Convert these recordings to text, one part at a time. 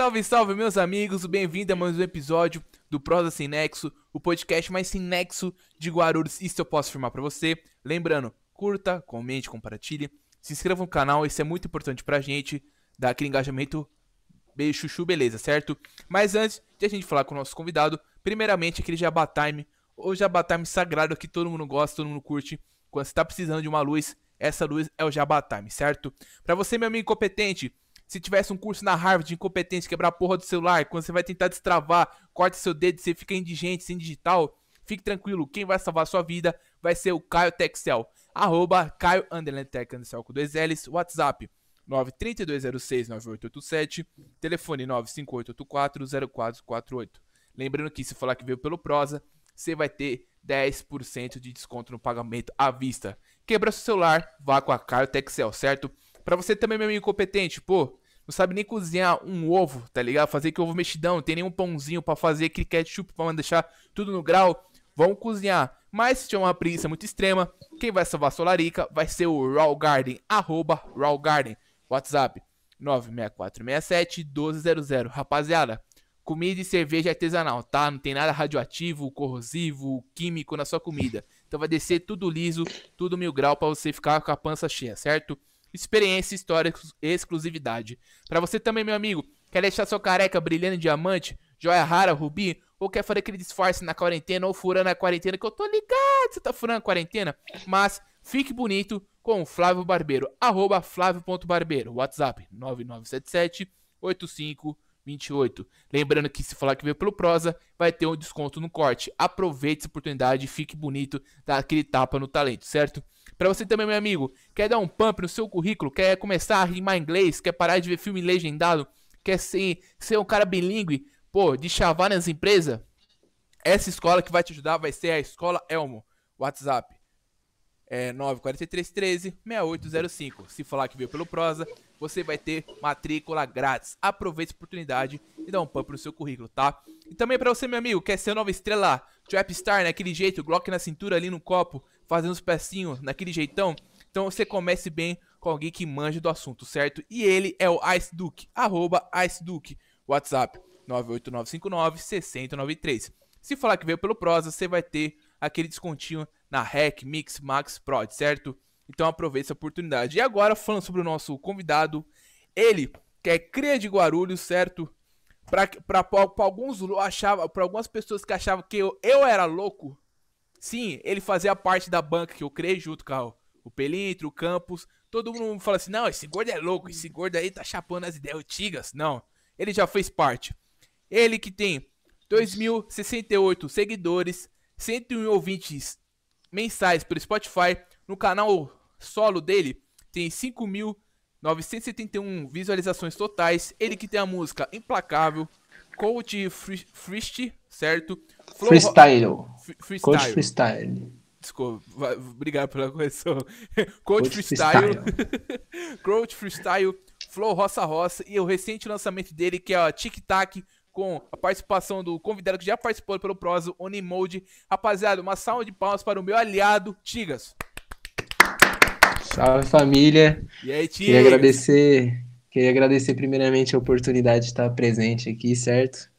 Salve, salve, meus amigos, bem-vindo a mais um episódio do Prosa Sem Nexo, o podcast mais sem nexo de Guarulhos, isso eu posso afirmar para você. Lembrando, curta, comente, compartilhe, se inscreva no canal, isso é muito importante pra gente, dá aquele engajamento beijo, chuchu, beleza, certo? Mas antes de a gente falar com o nosso convidado, primeiramente aquele Jabba Time, o Jabba Time sagrado que todo mundo gosta, todo mundo curte, quando você tá precisando de uma luz, essa luz é o Jabba Time, certo? Para você, meu amigo competente, se tivesse um curso na Harvard de incompetência, quebrar a porra do celular, quando você vai tentar destravar, corta seu dedo, você fica indigente, sem digital, fique tranquilo, quem vai salvar sua vida vai ser o Caio Texel. Arroba Caio Underland Tech com dois L's, WhatsApp 932069887, telefone 95884-0448. Lembrando que se falar que veio pelo Prosa, você vai ter 10% de desconto no pagamento à vista. Quebra seu celular, vá com a Caio Texel, certo? Para você também, meu amigo incompetente, pô, não sabe nem cozinhar um ovo, tá ligado? Fazer que ovo mexidão, não tem nenhum pãozinho para fazer aquele ketchup pra deixar tudo no grau. Vão cozinhar. Mas se tiver uma preguiça muito extrema, quem vai salvar a Solarica vai ser o Raw Garden, arroba Raw Garden. WhatsApp 96467-1200. Rapaziada, comida e cerveja é artesanal, tá? Não tem nada radioativo, corrosivo, químico na sua comida. Então vai descer tudo liso, tudo mil grau para você ficar com a pança cheia, certo? experiência, história exclusividade. Para você também, meu amigo, quer deixar sua careca brilhando em diamante, joia rara, rubi, ou quer fazer aquele disfarce na quarentena ou furando a quarentena, que eu tô ligado, você tá furando a quarentena, mas fique bonito com o Flávio Barbeiro, arroba flávio.barbeiro, WhatsApp 9977 8528. Lembrando que se falar que veio pelo Prosa, vai ter um desconto no corte. Aproveite essa oportunidade, fique bonito, dá aquele tapa no talento, certo? Para você também, meu amigo, quer dar um pump no seu currículo, quer começar a rimar inglês, quer parar de ver filme legendado, quer ser, ser um cara bilíngue, pô, de chavar nas empresas? Essa escola que vai te ajudar vai ser a Escola Elmo. WhatsApp é 94313 6805. Se falar que veio pelo Prosa, você vai ter matrícula grátis. Aproveite a oportunidade e dá um pump no seu currículo, tá? E também para você, meu amigo, quer ser nova estrela, Trapstar naquele jeito, Glock na cintura ali no copo, fazendo os pecinhos naquele jeitão. Então você comece bem com alguém que manja do assunto, certo? E ele é o Ice Duke, arroba Ice Duke, WhatsApp 98959 6093. Se falar que veio pelo Prosa, você vai ter aquele descontinho na REC, Mix, Max, Prod, certo? Então aproveite essa oportunidade. E agora, falando sobre o nosso convidado, ele que é cria de Guarulhos, certo? Para alguns achava, para algumas pessoas que achavam que eu, eu era louco, sim, ele fazia parte da banca que eu criei junto com o Pelintro, o Campos. Todo mundo fala assim: não, esse gordo é louco, esse gordo aí tá chapando as ideias antigas. Não, ele já fez parte. Ele que tem 2.068 seguidores, 101 ouvintes mensais pelo Spotify. No canal solo dele tem 5.971 visualizações totais. Ele que tem a música Implacável, Coach Freestyle certo? freestyle. freestyle. Coach Freestyle. Desculpa, obrigado pela correção. Coach, Coach Freestyle. freestyle. Coach Freestyle, Flow Roça Roça e o recente lançamento dele que é a Tic Tac com a participação do convidado que já participou pelo Prozo Onimode. Rapaziada, uma salva de palmas para o meu aliado, Tigas. Salve família. E aí, Tigas? Queria agradecer, queria agradecer primeiramente a oportunidade de estar presente aqui, certo?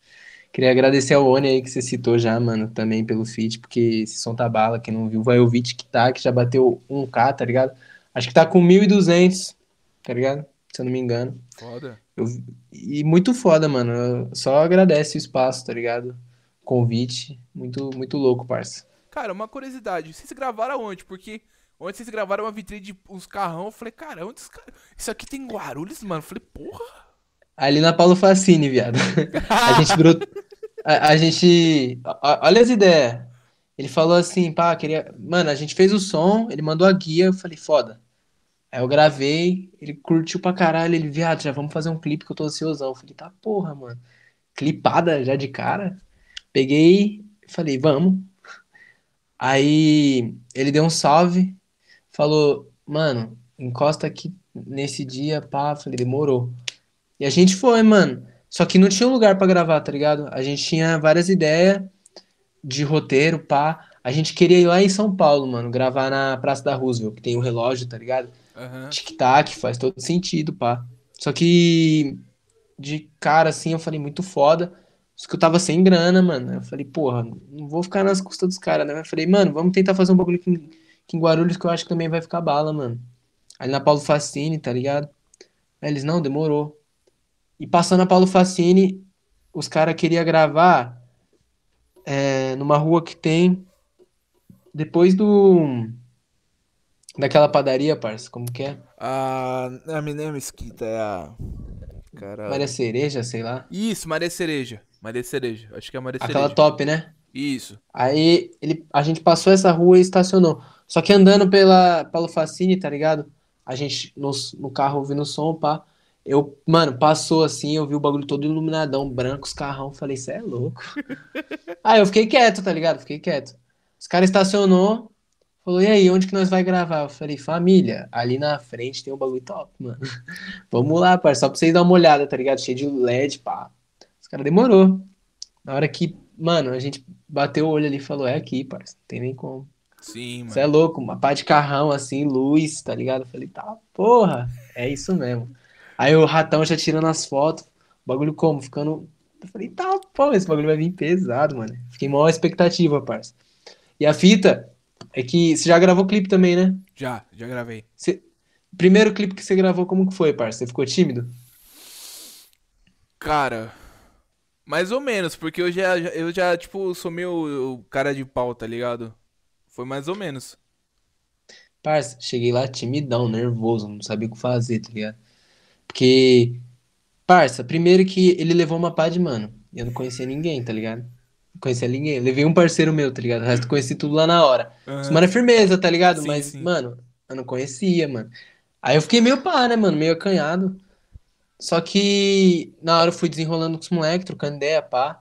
Queria agradecer ao Oni aí que você citou já, mano, também pelo feat, porque esse som tá bala, quem não viu, vai ouvir que tá, que já bateu 1k, tá ligado? Acho que tá com 1.200, tá ligado? Se eu não me engano. Foda. Eu, e muito foda, mano. Eu só agradece o espaço, tá ligado? Convite. Muito, muito louco, parça. Cara, uma curiosidade. Vocês gravaram onde? Porque ontem vocês gravaram uma vitrine de uns carrão. Eu falei, cara, onde car... Isso aqui tem Guarulhos, mano. Eu falei, porra. Ali na Paulo Facini, viado. a gente brotou. A, a, gente. A, olha as ideias. Ele falou assim, pá, queria. Mano, a gente fez o som, ele mandou a guia. Eu falei, foda. Aí eu gravei, ele curtiu pra caralho, ele, viado, já vamos fazer um clipe que eu tô ansiosão. Eu falei, tá porra, mano. Clipada já de cara. Peguei, falei, vamos. Aí ele deu um salve, falou, mano, encosta aqui nesse dia, pá. Falei, demorou. E a gente foi, mano. Só que não tinha um lugar para gravar, tá ligado? A gente tinha várias ideias de roteiro, pá. A gente queria ir lá em São Paulo, mano, gravar na Praça da Roosevelt, que tem o um relógio, tá ligado? Uhum. Tic-tac, faz todo sentido, pá. Só que de cara assim eu falei, muito foda. Só que eu tava sem grana, mano. Eu falei, porra, não vou ficar nas custas dos caras, né? Eu falei, mano, vamos tentar fazer um bagulho aqui em, aqui em Guarulhos que eu acho que também vai ficar bala, mano. Ali na Paulo Facine, tá ligado? Aí eles, não, demorou. E passando a Paulo Facine, os caras queriam gravar é, numa rua que tem depois do Daquela padaria, parça, como que é? A. Ah, a menina é mesquita é a. Caralho. Maria Cereja, sei lá. Isso, Maria Cereja. Maria Cereja. Acho que é a Maria Aquela top, né? Isso. Aí ele, a gente passou essa rua e estacionou. Só que andando pela, pelo Facine, tá ligado? A gente no, no carro ouvindo o som, pá. Eu, mano, passou assim, eu vi o bagulho todo iluminadão, branco, os carrão. Falei, isso é louco. Aí eu fiquei quieto, tá ligado? Fiquei quieto. Os caras estacionou, Falou, e aí, onde que nós vai gravar? Eu falei, família, ali na frente tem um bagulho top, mano. Vamos lá, parça, só pra vocês dar uma olhada, tá ligado? Cheio de LED, pá. Os caras demorou. Na hora que, mano, a gente bateu o olho ali e falou, é aqui, parça, não tem nem como. Sim, mano. Você é louco, uma pá de carrão assim, luz, tá ligado? Eu falei, tá, porra, é isso mesmo. Aí o ratão já tirando as fotos, o bagulho como? Ficando. Eu falei, tá, pô, esse bagulho vai vir pesado, mano. Fiquei maior expectativa, parça. E a fita, é que você já gravou clipe também, né? Já, já gravei. Você... Primeiro clipe que você gravou, como que foi, parça? Você ficou tímido? Cara, mais ou menos, porque eu já, eu já tipo, sou meio cara de pau, tá ligado? Foi mais ou menos. Parça, cheguei lá timidão, nervoso, não sabia o que fazer, tá ligado? Porque, parça, primeiro que ele levou uma pá de mano, eu não conhecia ninguém, tá ligado? conhecia ninguém. Levei um parceiro meu, tá ligado? O resto conheci tudo lá na hora. Uhum. mano é firmeza, tá ligado? Sim, Mas, sim. mano, eu não conhecia, mano. Aí eu fiquei meio pá, né, mano? Meio acanhado. Só que na hora eu fui desenrolando com os moleques, trocando ideia, pá.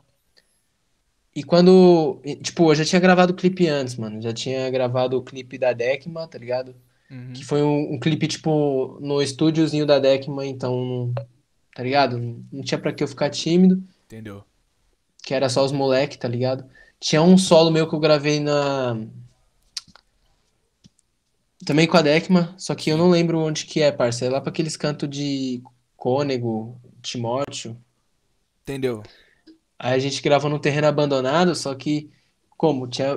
E quando. Tipo, eu já tinha gravado o clipe antes, mano. Já tinha gravado o clipe da Decma, tá ligado? Uhum. Que foi um, um, clipe, tipo, no estúdiozinho da Decma, então. Tá ligado? Não tinha pra que eu ficar tímido. Entendeu? que era só os moleque, tá ligado? Tinha um solo meu que eu gravei na. Também com a Decma, só que eu não lembro onde que é, parça. É lá pra aqueles cantos de Cônego, Timóteo. Entendeu? Aí a gente gravou num terreno abandonado, só que, como? Tinha.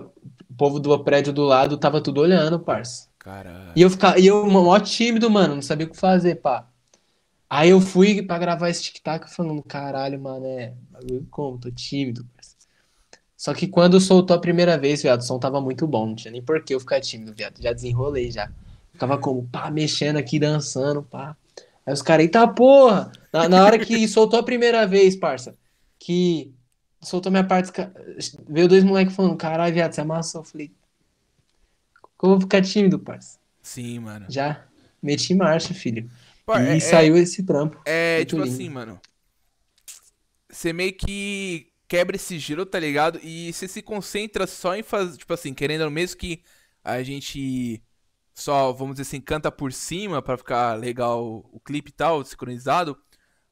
O povo do prédio do lado tava tudo olhando, parça. Caralho. E eu ficava. E eu, mó tímido, mano, não sabia o que fazer, pá. Aí eu fui para gravar esse tic-tac falando, caralho, mano, é. Como? Tô tímido, parceiro. Só que quando soltou a primeira vez, viado, o som tava muito bom. Não tinha nem por que eu ficar tímido, viado. Já desenrolei já. Ficava como, pá, mexendo aqui, dançando, pá. Aí os caras, eita porra! Na, na hora que soltou a primeira vez, parça, que soltou minha parte. Veio dois moleques falando, caralho, viado, você amassou. Eu falei, como eu vou ficar tímido, parça? Sim, mano. Já meti marcha, filho. Pô, e é, saiu é, esse trampo. É, Muito tipo lindo. assim, mano. Você meio que quebra esse giro, tá ligado? E você se concentra só em fazer. Tipo assim, querendo mesmo que a gente só, vamos dizer assim, canta por cima para ficar legal o clipe e tal, sincronizado.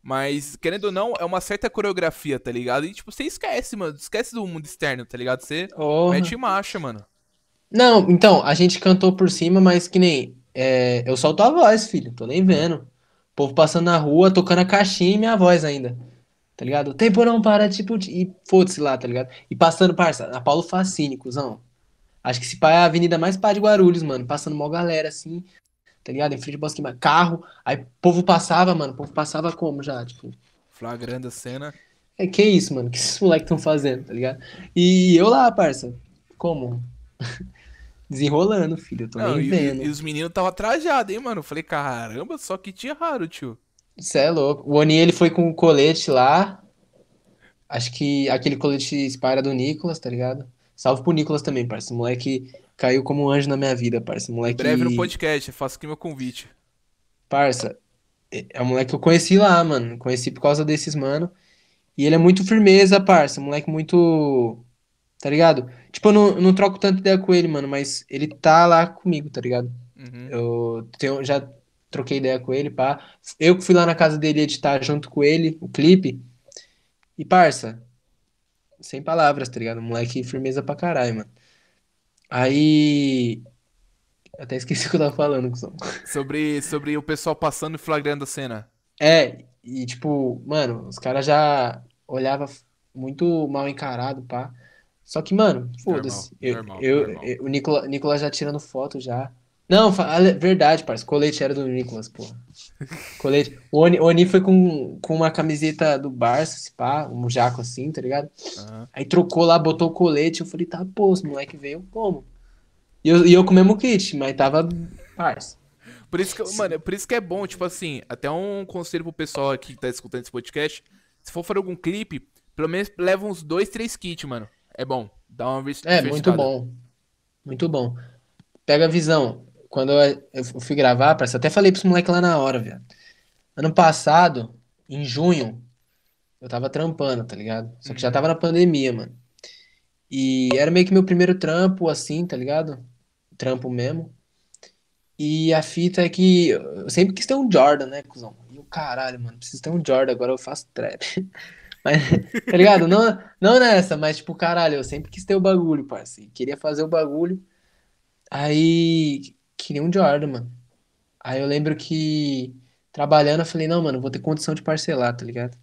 Mas, querendo ou não, é uma certa coreografia, tá ligado? E, tipo, você esquece, mano. Esquece do mundo externo, tá ligado? Você oh. mete marcha, mano. Não, então, a gente cantou por cima, mas que nem é, eu solto a voz, filho, tô nem vendo. O povo passando na rua, tocando a caixinha e minha voz ainda. Tá ligado? O tempo não para, tipo, e foda-se lá, tá ligado? E passando, parça, a Paulo Facine, cuzão. Acho que esse pai é a avenida mais pá de Guarulhos, mano. Passando mó galera, assim, tá ligado? Em frente de bosque, carro. Aí o povo passava, mano. O povo passava como já, tipo. Flagrando a cena. É que isso, mano. O que esses moleques estão fazendo, tá ligado? E eu lá, parça. Como? desenrolando, filho. Eu tô não, nem e, vendo. E os meninos tava trajados, hein, mano? Eu falei, caramba, só que tinha raro, tio. Você é louco. O Oni, ele foi com o colete lá. Acho que aquele colete Spyra do Nicolas, tá ligado? Salve pro Nicolas também, parceiro. Moleque caiu como um anjo na minha vida, parça. Moleque. breve no podcast, faço aqui meu convite. Parça, é, é um moleque que eu conheci lá, mano. Conheci por causa desses, mano. E ele é muito firmeza, parça. Moleque muito tá ligado? Tipo, eu não, não troco tanto ideia com ele, mano, mas ele tá lá comigo, tá ligado? Uhum. Eu tenho, já troquei ideia com ele, pá. Eu que fui lá na casa dele editar junto com ele o clipe. E, parça, sem palavras, tá ligado? Moleque firmeza pra caralho, mano. Aí. Até esqueci o que eu tava falando, Cusão. Sobre, sobre o pessoal passando e flagrando a cena. É, e tipo, mano, os caras já olhava muito mal encarado, pá. Só que, mano, foda-se. Eu, eu, eu, o Nicolas, Nicolas já tirando foto já. Não, verdade, parceiro. Colete era do Nicolas, porra. Colete. O Oni, o Oni foi com, com uma camiseta do Barça, se pá, um jaco assim, tá ligado? Uhum. Aí trocou lá, botou o colete. Eu falei, tá, pô, os moleque veio como? E eu, e eu com o mesmo kit, mas tava parça. Por isso que, mano, por isso que é bom, tipo assim, até um conselho pro pessoal aqui que tá escutando esse podcast. Se for fazer algum clipe, pelo menos leva uns dois, três kits, mano. É bom. Dá uma vista. É, muito bom. Muito bom. Pega a visão. Quando eu, eu fui gravar, parece, até falei pros moleques lá na hora, velho. Ano passado, em junho, eu tava trampando, tá ligado? Só que já uhum. tava na pandemia, mano. E era meio que meu primeiro trampo, assim, tá ligado? Trampo mesmo. E a fita é que eu sempre quis ter um Jordan, né, cuzão? E o caralho, mano, preciso ter um Jordan, agora eu faço trap. Mas, tá ligado? Não, não nessa, mas tipo, caralho, eu sempre quis ter o bagulho, parceiro. Assim, queria fazer o bagulho. Aí, que nem um Jordan, mano. Aí eu lembro que, trabalhando, eu falei, não, mano, vou ter condição de parcelar, tá ligado?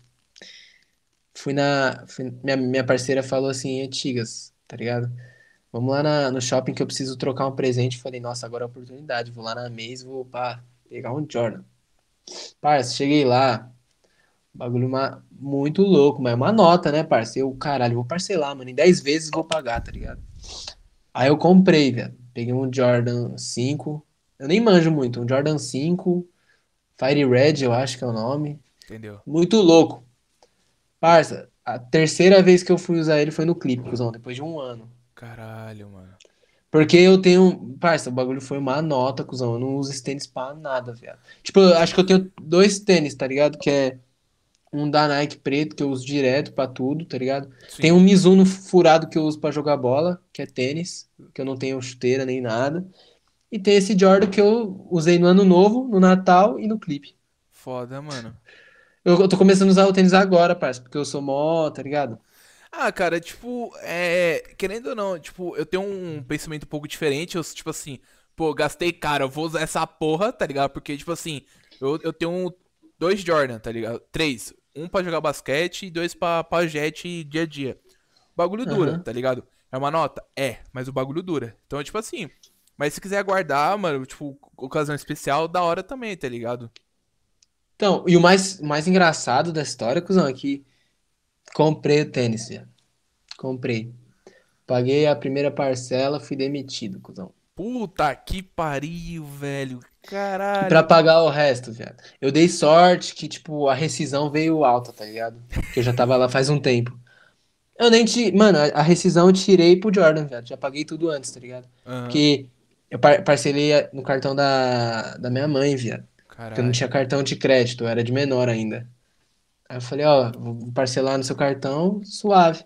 Fui na. Fui, minha, minha parceira falou assim, antigas, tá ligado? Vamos lá na, no shopping que eu preciso trocar um presente. Falei, nossa, agora é a oportunidade. Vou lá na mês, vou pá, pegar um Jordan. Parça, cheguei lá. Bagulho uma, muito louco, mas é uma nota, né, parceiro? caralho, vou parcelar, mano. Em 10 vezes vou pagar, tá ligado? Aí eu comprei, velho. Peguei um Jordan 5. Eu nem manjo muito. Um Jordan 5. Fire Red, eu acho que é o nome. Entendeu? Muito louco. Parça, a terceira vez que eu fui usar ele foi no clipe, cuzão, depois de um ano. Caralho, mano. Porque eu tenho. Parça, o bagulho foi uma nota, cuzão. Eu não uso esse tênis pra nada, velho. Tipo, eu acho que eu tenho dois tênis, tá ligado? Que é um da Nike preto que eu uso direto para tudo, tá ligado? Sim. Tem um Mizuno furado que eu uso para jogar bola, que é tênis, que eu não tenho chuteira nem nada. E tem esse Jordan que eu usei no ano novo, no Natal e no clipe. Foda, mano. Eu, eu tô começando a usar o tênis agora, parceiro, porque eu sou mó, tá ligado? Ah, cara, tipo, é, querendo ou não, tipo, eu tenho um pensamento um pouco diferente, eu tipo assim, pô, gastei caro, eu vou usar essa porra, tá ligado? Porque tipo assim, eu, eu tenho um dois Jordan, tá ligado? Três. Um pra jogar basquete e dois pra, pra jet dia a dia. O bagulho dura, tá ligado? É uma nota? É, mas o bagulho dura. Então, é tipo assim. Mas se quiser guardar, mano, tipo, ocasião especial, da hora também, tá ligado? Então, e o mais, mais engraçado da história, cuzão, é que comprei o tênis, velho. Comprei. Paguei a primeira parcela, fui demitido, cuzão. Puta que pariu, velho. Caralho. Pra pagar o resto, viado. Eu dei sorte que, tipo, a rescisão veio alta, tá ligado? Porque eu já tava lá faz um tempo. Eu nem te. Mano, a rescisão eu tirei pro Jordan, viado. Já paguei tudo antes, tá ligado? Uhum. Porque eu par parcelei no cartão da, da minha mãe, viado. Porque eu não tinha cartão de crédito, eu era de menor ainda. Aí eu falei, ó, vou parcelar no seu cartão, suave.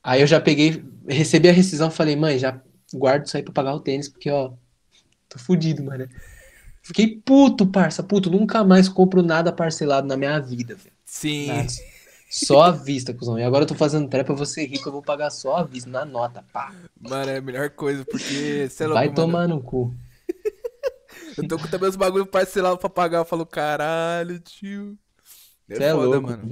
Aí eu já peguei, recebi a rescisão, falei, mãe, já guardo isso aí pra pagar o tênis, porque, ó, tô fudido, mano. Fiquei puto, parça, puto. Nunca mais compro nada parcelado na minha vida, velho. Sim. Nada. Só à vista, cuzão. E agora eu tô fazendo trap, eu vou ser rico, eu vou pagar só à vista, na nota, pá. Mano, é a melhor coisa, porque... Sei lá, é Vai mano, tomar no cu. eu tô com também os bagulho parcelado pra pagar, eu falo, caralho, tio. É, é louco, mano.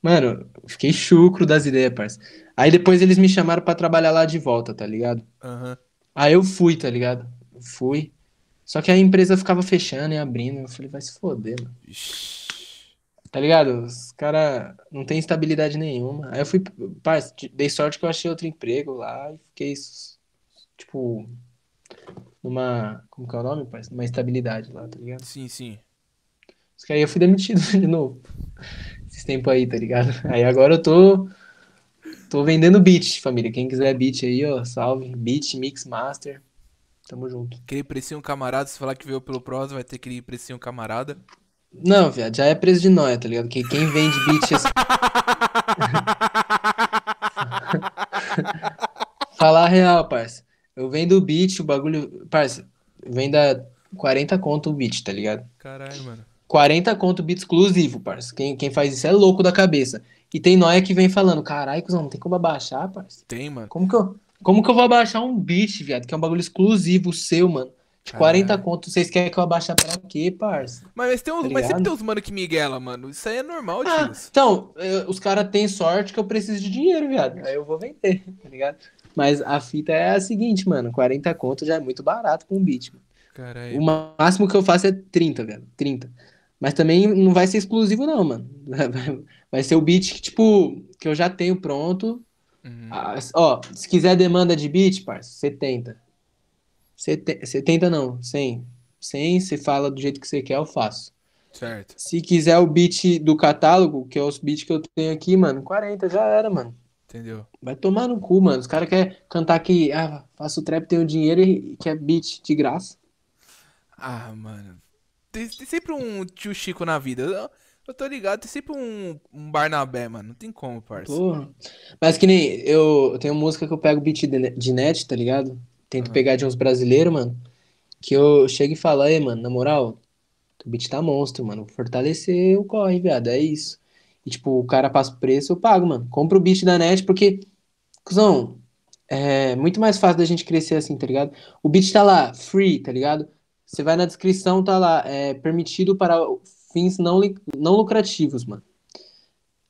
Mano, fiquei chucro das ideias, parça. Aí depois eles me chamaram para trabalhar lá de volta, tá ligado? Uhum. Aí eu fui, tá ligado? fui. Só que a empresa ficava fechando e abrindo. Eu falei, vai se foder, mano. Ixi. Tá ligado? Os caras não tem estabilidade nenhuma. Aí eu fui, parça, dei sorte que eu achei outro emprego lá e fiquei, tipo, numa. Como que é o nome, parça? Numa estabilidade lá, tá ligado? Sim, sim. Só que aí eu fui demitido de novo. Esse tempo aí, tá ligado? Aí agora eu tô Tô vendendo beat, família. Quem quiser beat aí, ó, salve. Beat, mix, master. Tamo junto. Aquele precinho camarada, se falar que veio pelo Prosa, vai ter aquele precinho camarada. Não, viado, já é preço de nóia, tá ligado? Que quem vende beat... É falar real, parça. Eu vendo beat, o bagulho... Parça, venda 40 conto o beat, tá ligado? Caralho, mano. 40 conto o beat exclusivo, parça. Quem, quem faz isso é louco da cabeça. E tem nóia que vem falando, carai, cuzão, não tem como abaixar, parceiro. Tem, mano. Como que eu, como que eu vou abaixar um bicho, viado? Que é um bagulho exclusivo seu, mano. De 40 conto, vocês querem que eu abaixe pra quê, parça? Mas, tem uns, tá mas sempre tem uns mano que miguela, mano. Isso aí é normal, ah, Então, eu, os caras têm sorte que eu preciso de dinheiro, viado. Aí eu vou vender, tá ligado? Mas a fita é a seguinte, mano. 40 conto já é muito barato com um beat, mano. Caralho. O máximo que eu faço é 30, velho. 30. Mas também não vai ser exclusivo, não, mano. Vai ser o beat que, tipo, que eu já tenho pronto. Uhum. Ah, ó, se quiser demanda de beat, parça, 70. 70, 70 não, 100. 100, você fala do jeito que você quer, eu faço. Certo. Se quiser o beat do catálogo, que é os beats que eu tenho aqui, mano, 40 já era, mano. Entendeu? Vai tomar no cu, mano. Os caras querem cantar que, ah, faço trap, tenho dinheiro e quer beat de graça. Ah, mano tem, tem, sempre um tio Chico na vida. Eu, eu tô ligado, tem sempre um, um Barnabé, mano. Não tem como, parça. Porra. Mas que nem eu, eu tenho música que eu pego beat de, de net, tá ligado? Tento ah. pegar de uns brasileiros, mano. Que eu chego e falo, aí, mano, na moral, o beat tá monstro, mano. Fortalecer o corre, viado. É isso. E, tipo, o cara passa o preço, eu pago, mano. Compro o beat da net, porque, cuzão, é muito mais fácil da gente crescer assim, tá ligado? O beat tá lá, free, tá ligado? Você vai na descrição, tá lá, é permitido para fins não, não lucrativos, mano.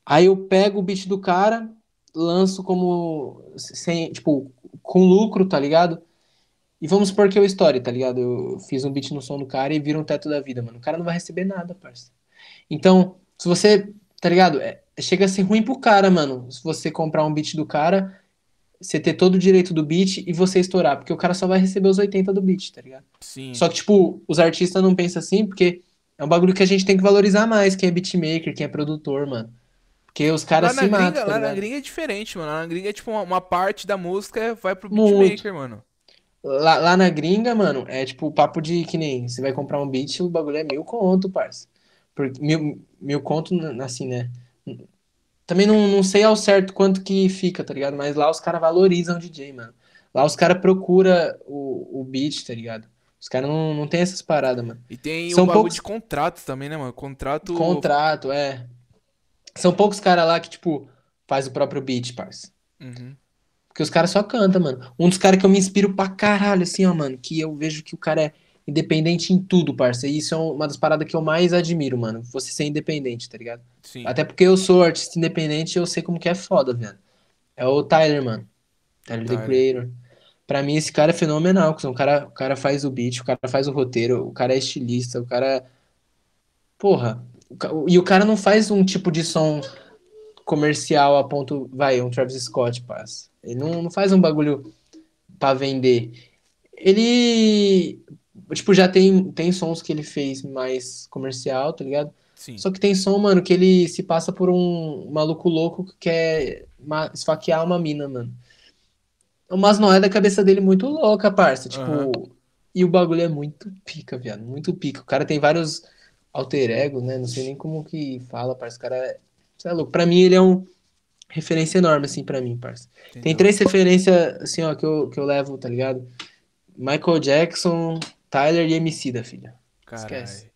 Aí eu pego o beat do cara, lanço como sem, tipo, com lucro, tá ligado? E vamos supor que o story, tá ligado? Eu fiz um beat no som do cara e vira um teto da vida, mano. O cara não vai receber nada, parça. Então, se você, tá ligado? É, chega a ser ruim pro cara, mano. Se você comprar um beat do cara você ter todo o direito do beat e você estourar, porque o cara só vai receber os 80 do beat, tá ligado? Sim. Só que, tipo, os artistas não pensam assim, porque é um bagulho que a gente tem que valorizar mais, quem é beatmaker, quem é produtor, mano. Porque os caras se gringa, matam. Tá lá tá na gringa é diferente, mano. Lá na gringa é tipo uma, uma parte da música vai pro beatmaker, Muito. mano. Lá, lá, na gringa, mano, é tipo o papo de que nem você vai comprar um beat, o bagulho é mil conto, parça. Por, mil, mil conto, assim, né? Também não, não sei ao certo quanto que fica, tá ligado? Mas lá os caras valorizam o DJ, mano. Lá os caras procuram o, o beat, tá ligado? Os caras não, não tem essas paradas, mano. E tem São pouco poucos... de contrato também, né, mano? Contrato. Contrato, é. São poucos caras lá que, tipo, faz o próprio beat, parça. Uhum. Porque os caras só cantam, mano. Um dos caras que eu me inspiro pra caralho, assim, ó, mano, que eu vejo que o cara é independente em tudo, parça. E isso é uma das paradas que eu mais admiro, mano. Você ser independente, tá ligado? Sim. Até porque eu sou artista independente e eu sei como que é foda, velho. É o Tyler, mano. Tyler, Tyler. the Creator. Pra mim, esse cara é fenomenal. O cara, o cara faz o beat, o cara faz o roteiro, o cara é estilista, o cara. Porra. E o cara não faz um tipo de som comercial a ponto. Vai, um Travis Scott, parça. Ele não, não faz um bagulho para vender. Ele Tipo, já tem, tem sons que ele fez mais comercial, tá ligado? Sim. Só que tem som, mano, que ele se passa por um maluco louco que quer esfaquear uma mina, mano. não é da cabeça dele muito louca, parça. Tipo, uhum. e o bagulho é muito pica, viado. Muito pica. O cara tem vários alter ego, né? Não sei nem como que fala, parça. O cara é. Você é louco. Pra mim, ele é um referência enorme, assim, pra mim, parça. Entendeu? Tem três referências, assim, ó, que eu, que eu levo, tá ligado? Michael Jackson, Tyler e MC da filha. Carai. Esquece.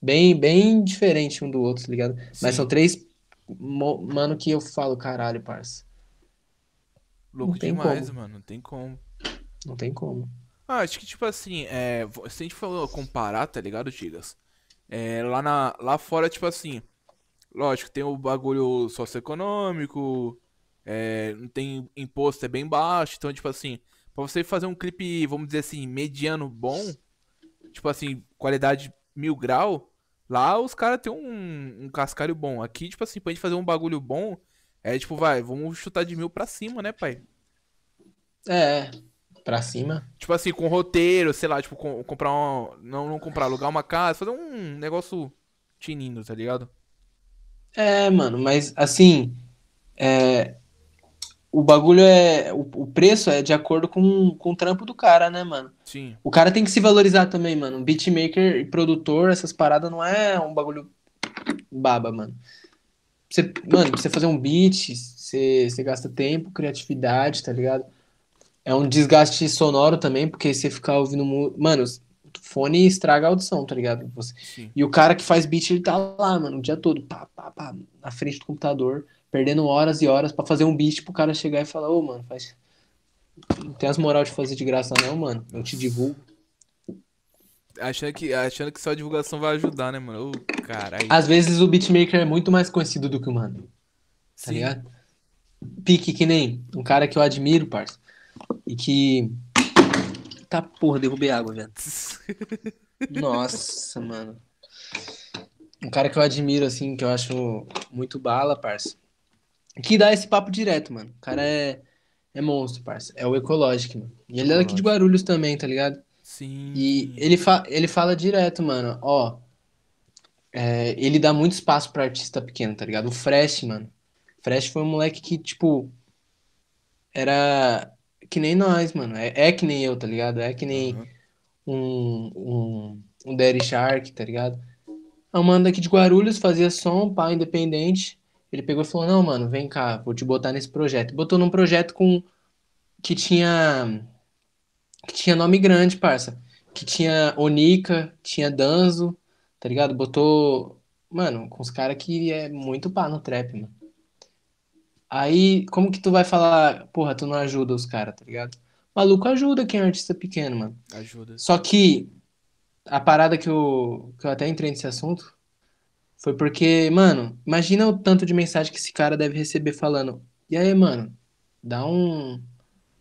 Bem, bem diferente um do outro, tá ligado? Sim. Mas são três, mano, que eu falo, caralho, parça. Louco demais, como. mano. Não tem como. Não tem como. Ah, acho que, tipo assim, é, se a gente falou comparar, tá ligado, Tigas? É, lá, na, lá fora, tipo assim, lógico, tem o bagulho socioeconômico, é, tem imposto, é bem baixo, então, tipo assim, Pra você fazer um clipe, vamos dizer assim, mediano bom, tipo assim, qualidade mil grau, lá os caras têm um, um cascalho bom. Aqui, tipo assim, pra gente fazer um bagulho bom, é tipo, vai, vamos chutar de mil pra cima, né, pai? É, é, pra cima. Tipo assim, com roteiro, sei lá, tipo, com, comprar um. Não, não comprar, alugar uma casa, fazer um negócio tinindo, tá ligado? É, mano, mas assim. É, o bagulho é. O, o, preço é de acordo com, com o trampo do cara, né, mano? Sim. O cara tem que se valorizar também, mano. Beatmaker e produtor, essas paradas não é um bagulho baba, mano. Você, mano, pra você fazer um beat, você, você gasta tempo, criatividade, tá ligado? É um desgaste sonoro também, porque você ficar ouvindo. Mano, fone estraga a audição, tá ligado? Você... E o cara que faz beat, ele tá lá, mano, o dia todo, pá, pá, pá, na frente do computador perdendo horas e horas para fazer um beat pro cara chegar e falar, ô, oh, mano, faz. Não tem as moral de fazer de graça, não, mano. Eu te divulgo. Achando que, achando que só a divulgação vai ajudar, né, mano? Ô, oh, caralho. Às vezes o beatmaker é muito mais conhecido do que o mano. Tá Sim. ligado? Pique que nem um cara que eu admiro, parça. E que. Tá porra, derrubei água, velho. Nossa, mano. Um cara que eu admiro, assim, que eu acho muito bala, parça que dá esse papo direto, mano. O cara é, é monstro, parça. É o Ecológico, mano. E ele é daqui de Guarulhos também, tá ligado? Sim. E ele, fa ele fala direto, mano. Ó, é, ele dá muito espaço para artista pequeno, tá ligado? O Fresh, mano. Fresh foi um moleque que, tipo, era que nem nós, mano. É, é que nem eu, tá ligado? É que nem uhum. um, um, um Derry Shark, tá ligado? A é mano daqui de Guarulhos fazia som, pá, independente. Ele pegou e falou: Não, mano, vem cá, vou te botar nesse projeto. Botou num projeto com. que tinha. que tinha nome grande, parça. Que tinha Onika, tinha Danzo, tá ligado? Botou. Mano, com os caras que é muito pá no trap, mano. Aí, como que tu vai falar, porra, tu não ajuda os caras, tá ligado? Maluco ajuda quem é artista pequeno, mano. Ajuda. Só que a parada que eu, que eu até entrei nesse assunto foi porque, mano, imagina o tanto de mensagem que esse cara deve receber falando. E aí, mano, dá um,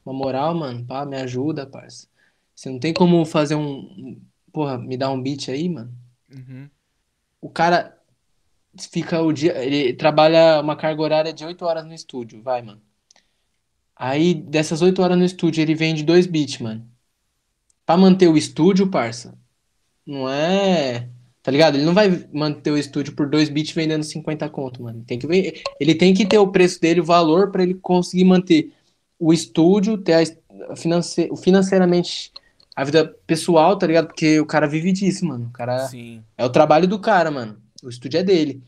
uma moral, mano, pá, me ajuda, parça. Você não tem como fazer um. Porra, me dá um beat aí, mano. Uhum. O cara fica o dia. Ele trabalha uma carga horária de 8 horas no estúdio, vai, mano. Aí, dessas 8 horas no estúdio, ele vende dois beats, mano. Pra manter o estúdio, parça, não é Tá ligado? Ele não vai manter o estúdio por 2 bits vendendo 50 conto, mano. Tem que ver, ele tem que ter o preço dele, o valor, para ele conseguir manter o estúdio, ter a finance, financeiramente a vida pessoal, tá ligado? Porque o cara vive disso, mano. O cara. Sim. É o trabalho do cara, mano. O estúdio é dele.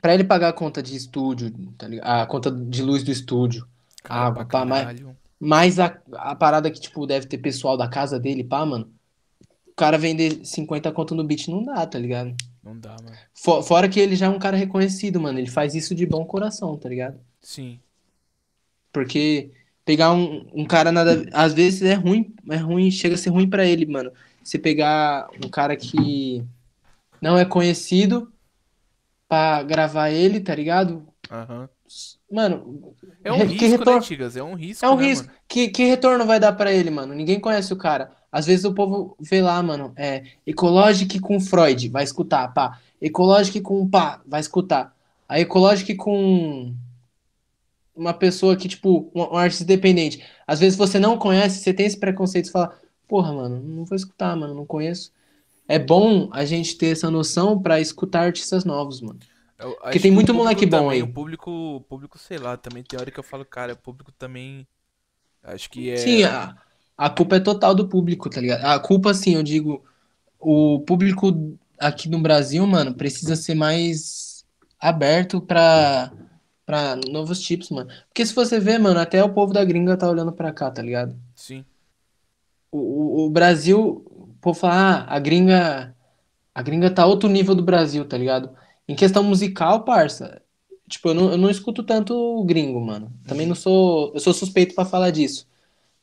Pra ele pagar a conta de estúdio, tá ligado? a conta de luz do estúdio. Caramba, pá, mais, mais a, a parada que, tipo, deve ter pessoal da casa dele, pá, mano cara vender 50 conto no beat não dá, tá ligado? Não dá, mano. For, fora que ele já é um cara reconhecido, mano. Ele faz isso de bom coração, tá ligado? Sim. Porque pegar um, um cara nada. Às vezes é ruim, é ruim, chega a ser ruim para ele, mano. Você pegar um cara que não é conhecido pra gravar ele, tá ligado? Aham. Uhum. Mano. É um risco, retorno... né, Tigas? É um risco. É um né, risco. Mano? Que, que retorno vai dar para ele, mano? Ninguém conhece o cara. Às vezes o povo vê lá, mano, é Ecologic com Freud, vai escutar, pá. Ecologic com pá, vai escutar. A Ecologic com uma pessoa que, tipo, um, um artista independente. Às vezes você não conhece, você tem esse preconceito, você fala, porra, mano, não vou escutar, mano, não conheço. É bom a gente ter essa noção para escutar artistas novos, mano. Porque tem muito moleque bom também, aí. O público, público, sei lá, também tem hora que eu falo, cara, o público também. Acho que é. Sim, a a culpa é total do público, tá ligado? A culpa, assim, eu digo, o público aqui no Brasil, mano, precisa ser mais aberto pra, pra novos tipos, mano. Porque se você vê, mano, até o povo da gringa tá olhando pra cá, tá ligado? Sim. O, o, o Brasil, por falar, ah, a gringa. A gringa tá outro nível do Brasil, tá ligado? Em questão musical, parça, tipo, eu não, eu não escuto tanto o gringo, mano. Também não sou. Eu sou suspeito para falar disso.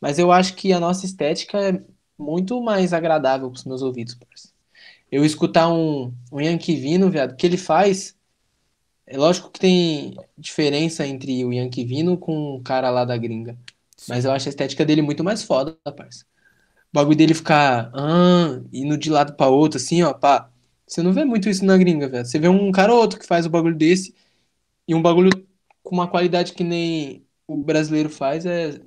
Mas eu acho que a nossa estética é muito mais agradável para os meus ouvidos, parceiro. Eu escutar um, um Yankee viado, que ele faz. É lógico que tem diferença entre o Yankee Vino com o cara lá da gringa. Sim. Mas eu acho a estética dele muito mais foda, parça. O bagulho dele ficar ah, indo de lado para outro, assim, ó, pá. Você não vê muito isso na gringa, velho. Você vê um cara ou outro que faz o um bagulho desse e um bagulho com uma qualidade que nem o brasileiro faz é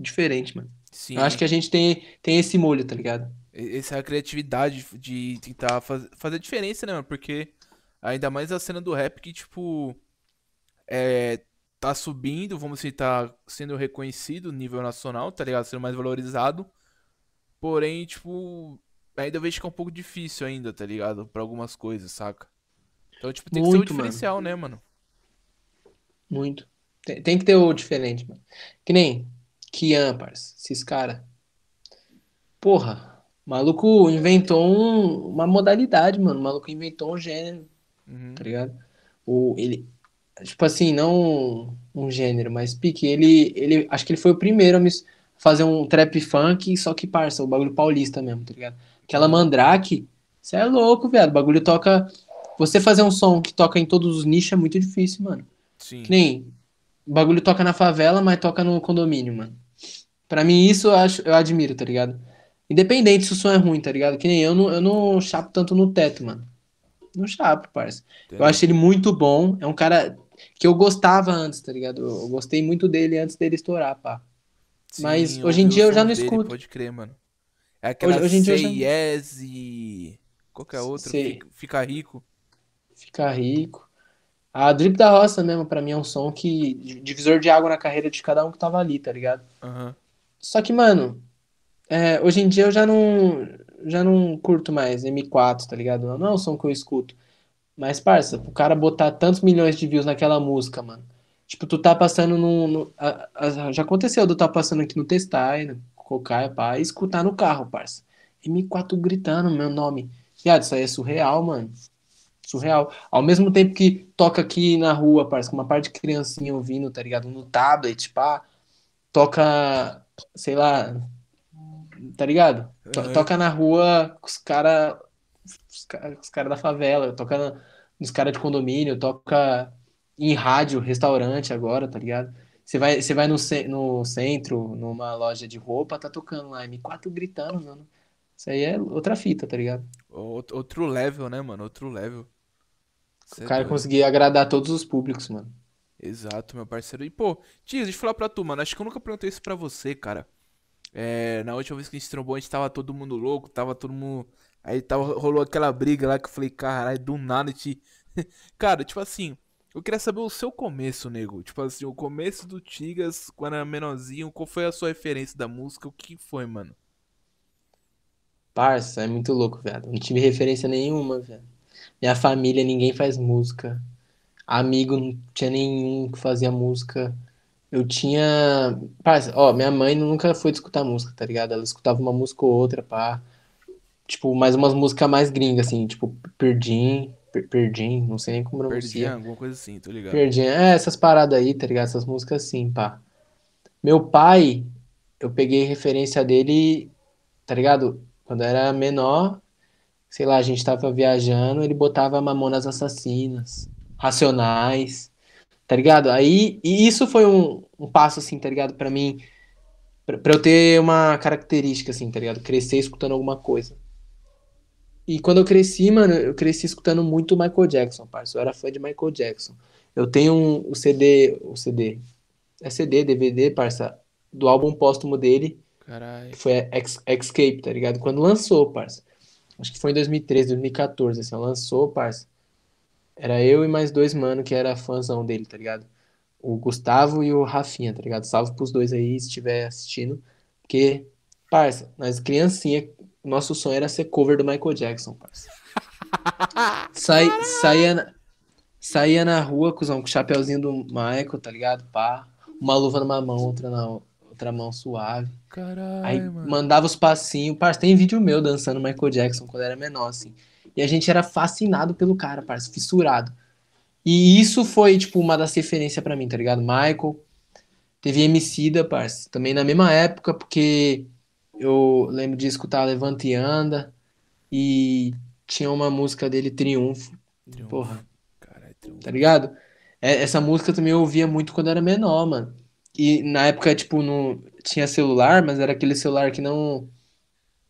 diferente, mano. Sim. Eu acho que a gente tem, tem esse molho, tá ligado? Essa criatividade de tentar faz, fazer diferença, né, mano? Porque ainda mais a cena do rap que, tipo, é, tá subindo, vamos dizer, tá sendo reconhecido nível nacional, tá ligado? Sendo mais valorizado. Porém, tipo, ainda vejo que é um pouco difícil ainda, tá ligado? Pra algumas coisas, saca? Então, tipo, tem Muito, que ser o diferencial, mano. né, mano? Muito. Tem, tem que ter o diferente, mano. Que nem Kian, parça, esses caras. Porra, o maluco inventou um, uma modalidade, mano. O maluco inventou um gênero, uhum. tá ligado? O, ele, tipo assim, não um gênero, mas pique, ele, ele, acho que ele foi o primeiro a fazer um trap funk, só que, parça, o bagulho paulista mesmo, tá ligado? Aquela uhum. mandrake, você é louco, velho. O bagulho toca. Você fazer um som que toca em todos os nichos é muito difícil, mano. Sim. Que nem. O bagulho toca na favela, mas toca no condomínio, mano. Para mim, isso eu, acho, eu admiro, tá ligado? Independente se o som é ruim, tá ligado? Que nem eu, não, eu não chapo tanto no teto, mano. Não chapo, parça. Entendi. Eu acho ele muito bom. É um cara que eu gostava antes, tá ligado? Eu, gostei muito dele antes dele estourar, pá. Sim, Mas hoje em dia eu já não dele, escuto. Pode crer, mano. É aquela hoje, hoje em dia yes e qualquer é outra. Sei. Fica rico. Fica rico. A Drip da Roça mesmo, para mim, é um som que. divisor de água na carreira de cada um que tava ali, tá ligado? Uhum. Só que, mano, é, hoje em dia eu já não, já não curto mais M4, tá ligado? Não é o som que eu escuto. Mas, parça, o cara botar tantos milhões de views naquela música, mano. Tipo, tu tá passando no. no a, a, já aconteceu tu tá passando aqui no Testai, no Cocaia, pá, e escutar no carro, parça. M4 gritando meu nome. Viado, isso aí é surreal, mano. Surreal. Ao mesmo tempo que toca aqui na rua, parça, com uma parte de criancinha ouvindo, tá ligado? No tablet, pá. Toca sei lá, tá ligado? Toca na rua com os caras os cara da favela, toca nos caras de condomínio, toca em rádio, restaurante agora, tá ligado? Você vai, você vai no, ce, no centro, numa loja de roupa, tá tocando lá M4 gritando, mano. Isso aí é outra fita, tá ligado? Outro level, né, mano? Outro level. o é cara é conseguia agradar todos os públicos, mano. Exato, meu parceiro. E, pô, Tigas, deixa eu falar pra tu, mano. Acho que eu nunca perguntei isso pra você, cara. É, na última vez que a gente trombou, a gente tava todo mundo louco, tava todo mundo. Aí tava, rolou aquela briga lá que eu falei, caralho, do nada te. cara, tipo assim, eu queria saber o seu começo, nego. Tipo assim, o começo do Tigas quando era menorzinho, qual foi a sua referência da música? O que foi, mano? Parça, é muito louco, velho. Não tive referência nenhuma, velho. Minha família, ninguém faz música amigo, não tinha nenhum que fazia música. Eu tinha. Parça, ó, minha mãe nunca foi de escutar música, tá ligado? Ela escutava uma música ou outra, pá. Tipo, mais umas músicas mais gringas, assim, tipo, Perdim, Perdim, não sei nem como pronuncia. Perdim, alguma coisa assim, tô ligado. Perdim, é, essas paradas aí, tá ligado? Essas músicas assim, pá. Meu pai, eu peguei referência dele, tá ligado? Quando eu era menor, sei lá, a gente tava viajando, ele botava Mamonas Assassinas. Racionais, tá ligado? Aí, e isso foi um, um passo, assim, tá ligado, pra mim, pra, pra, eu ter uma característica, assim, tá ligado? Crescer escutando alguma coisa. E quando eu cresci, mano, eu cresci escutando muito Michael Jackson, parceiro. Eu era fã de Michael Jackson. Eu tenho o um, CD, o CD, é CD, DVD, parça, do álbum póstumo dele, que foi *X* Escape, tá ligado? Quando lançou, parça. Acho que foi em 2013, 2014, assim, lançou, parça. Era eu e mais dois mano que era fãzão dele, tá ligado? O Gustavo e o Rafinha, tá ligado? Salve pros dois aí, se estiver assistindo. Porque, parça, nós criancinha, nosso sonho era ser cover do Michael Jackson, parça. Sai, saía, na, saía na rua, cuzão, com o chapéuzinho do Michael, tá ligado? Pá. Uma luva numa mão, outra na outra mão suave. Caralho, Aí mano. mandava os passinhos. Parça, tem vídeo meu dançando Michael Jackson quando era menor, assim. E a gente era fascinado pelo cara, parece fissurado. E isso foi, tipo, uma das referências para mim, tá ligado? Michael. Teve MC da parça, também na mesma época, porque eu lembro de escutar Levante e Anda e tinha uma música dele, Triunfo. Triunfo. Porra. Cara, é triunfo. Tá ligado? É, essa música também eu ouvia muito quando era menor, mano. E na época, tipo, não tinha celular, mas era aquele celular que não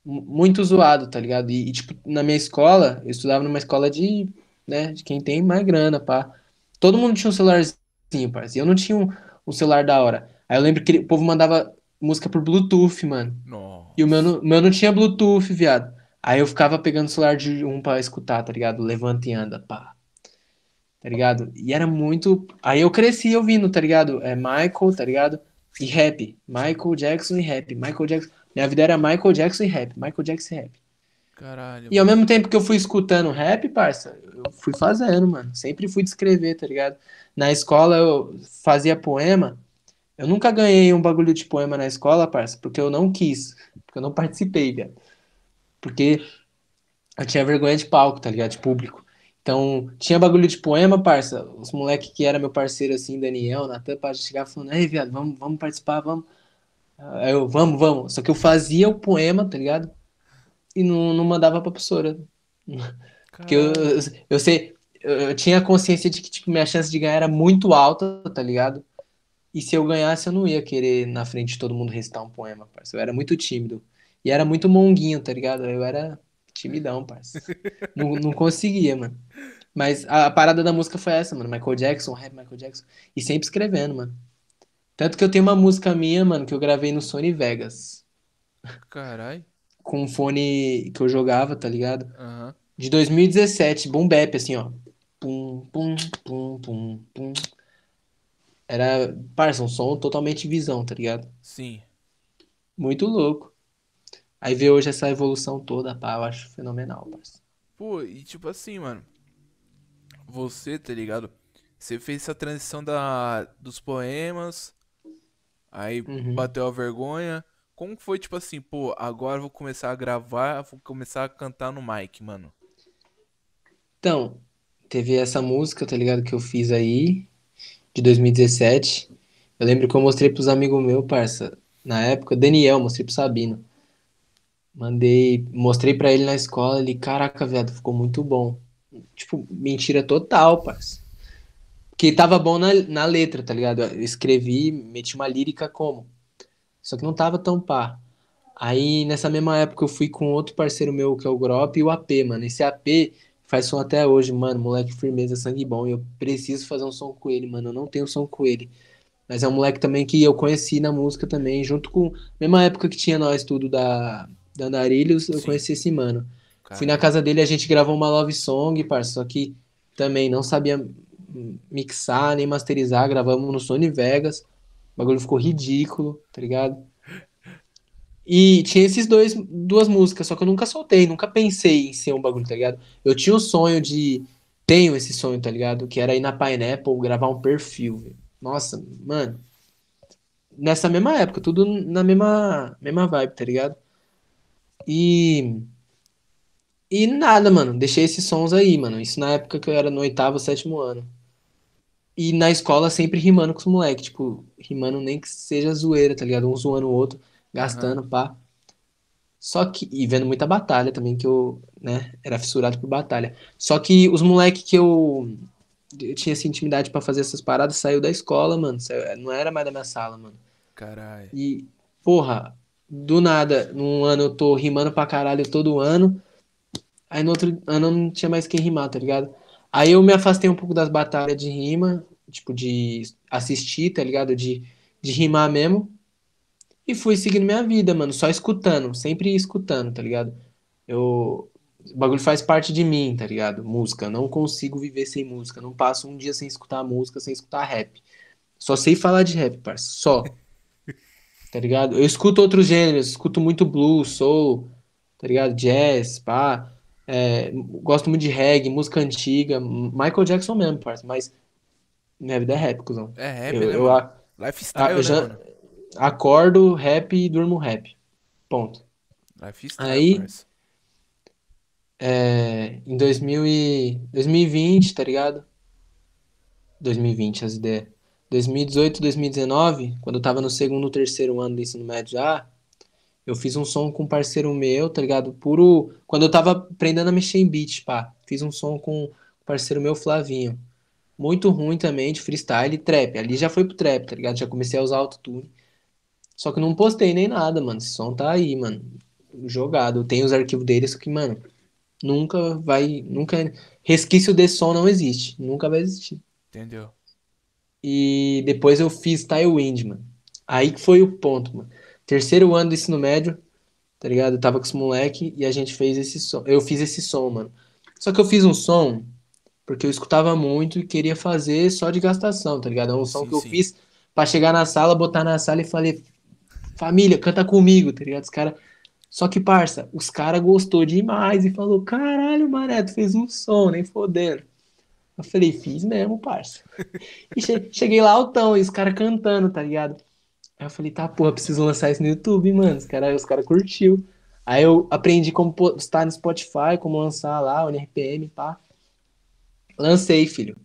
muito zoado, tá ligado? E, e, tipo, na minha escola, eu estudava numa escola de, né, de quem tem mais grana, pá. Todo mundo tinha um celularzinho, parceiro. Eu não tinha um, um, celular da hora. Aí eu lembro que o povo mandava música por Bluetooth, mano. Nossa. E o meu, não, meu não tinha Bluetooth, viado. Aí eu ficava pegando o celular de um pra escutar, tá ligado? Levanta e anda, pá. Tá ligado? E era muito. Aí eu cresci ouvindo, tá ligado? É Michael, tá ligado? E rap. Michael Jackson e rap. Michael Jackson. Minha vida era Michael Jackson e rap. Michael Jackson e rap. Caralho. E ao mesmo tempo que eu fui escutando rap, parça, eu fui fazendo, mano. Sempre fui descrever, tá ligado? Na escola eu fazia poema. Eu nunca ganhei um bagulho de poema na escola, parça, porque eu não quis. Porque eu não participei, velho. Porque eu tinha vergonha de palco, tá ligado? De público. Então, tinha bagulho de poema, parça. Os moleques que era meu parceiro, assim, Daniel, Natan, pra chegar falando, ei, viado, vamos, vamos participar, vamos. Aí eu, vamos, vamos. Só que eu fazia o poema, tá ligado? E não, não mandava pra professora. Porque eu, eu, eu sei, eu, tinha consciência de que, tipo, minha chance de ganhar era muito alta, tá ligado? E se eu ganhasse, eu não ia querer, na frente de todo mundo, recitar um poema, parça. Eu era muito tímido. E era muito monguinho, tá ligado? Eu era Timidão, parça. não, não conseguia, mano. Mas a, a, parada da música foi essa, mano. Michael Jackson, rap Michael Jackson. E sempre escrevendo, mano. Tanto que eu tenho uma música minha, mano, que eu gravei no Sony Vegas. Caralho. Com um fone que eu jogava, tá ligado? De 2017, boom bap, assim, ó. Pum, pum, pum, pum, pum. Era, parça, um som totalmente visão, tá ligado? Sim. Muito louco. Aí ver hoje essa evolução toda, pá, eu acho fenomenal, parceiro. Pô, e tipo assim, mano. Você, tá ligado? Você fez essa transição da, dos poemas, aí uhum. bateu a vergonha. Como foi, tipo assim, pô, agora eu vou começar a gravar, vou começar a cantar no mic, mano? Então, teve essa música, tá ligado, que eu fiz aí, de 2017. Eu lembro que eu mostrei pros amigos meus, parça, na época, Daniel, mostrei pro Sabino. Mandei, mostrei para ele na escola, ele, caraca, viado, ficou muito bom. Tipo, mentira total, parça. Que tava bom na, na letra, tá ligado? Eu escrevi, meti uma lírica como. Só que não tava tão pá. Aí, nessa mesma época, eu fui com outro parceiro meu, que é o Grop, e o AP, mano. Esse AP faz som até hoje, mano. Moleque firmeza, sangue bom. Eu preciso fazer um som com ele, mano. Eu não tenho som com ele. Mas é um moleque também que eu conheci na música também, junto com. Mesma época que tinha nós tudo da da Andarilhos, eu Sim. conheci esse mano. Caramba. Fui na casa dele, a gente gravou uma love song, parça, só que também não sabia mixar nem masterizar, gravamos no Sony Vegas. O bagulho ficou ridículo, tá ligado? E tinha esses dois duas músicas, só que eu nunca soltei, nunca pensei em ser um bagulho, tá ligado? Eu tinha o um sonho de tenho esse sonho, tá ligado? Que era ir na Pineapple gravar um perfil, Nossa, mano. Nessa mesma época, tudo na mesma mesma vibe, tá ligado? E. E nada, mano. Deixei esses sons aí, mano. Isso na época que eu era no oitavo, sétimo ano. E na escola sempre rimando com os moleques, tipo, rimando nem que seja zoeira, tá ligado? Um zoando o outro, gastando, uhum. pá. Só que. E vendo muita batalha também, que eu, né, era fissurado por batalha. Só que os moleques que eu. Eu tinha essa intimidade para fazer essas paradas, saiu da escola, mano. Saiu, não era mais da minha sala, mano. Caralho. E, porra, do nada, num ano eu tô rimando pra caralho todo ano. Aí no outro ano eu não tinha mais quem rimar, tá ligado? Aí eu me afastei um pouco das batalhas de rima, tipo, de assistir, tá ligado? De, de rimar mesmo. E fui seguindo minha vida, mano, só escutando, sempre escutando, tá ligado? Eu. O bagulho faz parte de mim, tá ligado? Música. Não consigo viver sem música. Não passo um dia sem escutar música, sem escutar rap. Só sei falar de rap, parça. Só tá ligado? Eu escuto outros gêneros, escuto muito blues, soul, tá ligado? Jazz, pá. É, gosto muito de reggae, música antiga, Michael Jackson mesmo, parça, mas minha vida é rap, cuzão. É rap, eu, né, eu, Lifestyle, a, eu né, já mano? acordo rap e durmo rap. Ponto. Lifestyle, Aí, é, em 2000 e, 2020, tá ligado? 2020, as ideias. 2018, 2019, quando eu tava no segundo, terceiro ano do ensino médio já, eu fiz um som com um parceiro meu, tá ligado? Puro. Quando eu tava aprendendo a mexer em beat, pá. Fiz um som com um parceiro meu, Flavinho. Muito ruim também, de freestyle e trap. Ali já foi pro trap, tá ligado? Já comecei a usar autotune. Só que não postei nem nada, mano. Esse som tá aí, mano. Jogado. Eu tenho os arquivos dele, só que, mano, nunca vai. Nunca. Resquício desse som não existe. Nunca vai existir. Entendeu? e depois eu fiz Tailwind, mano. Aí que foi o ponto, mano. Terceiro ano do ensino médio, tá ligado? Eu tava com os moleque e a gente fez esse som. Eu fiz esse som, mano. Só que eu fiz um som porque eu escutava muito e queria fazer só de gastação, tá ligado? É um som sim, que eu fiz para chegar na sala, botar na sala e falei, família, canta comigo, tá ligado? Os Só que, parça, os caras gostou demais e falou, caralho, Mané, tu fez um som, nem fodendo. Eu falei, fiz mesmo, parça. E che cheguei lá altão, e os caras cantando, tá ligado? Aí eu falei, tá, porra, preciso lançar isso no YouTube, mano. Os caras os cara curtiu. Aí eu aprendi como postar no Spotify, como lançar lá, o NRPM, pá. Lancei, filho.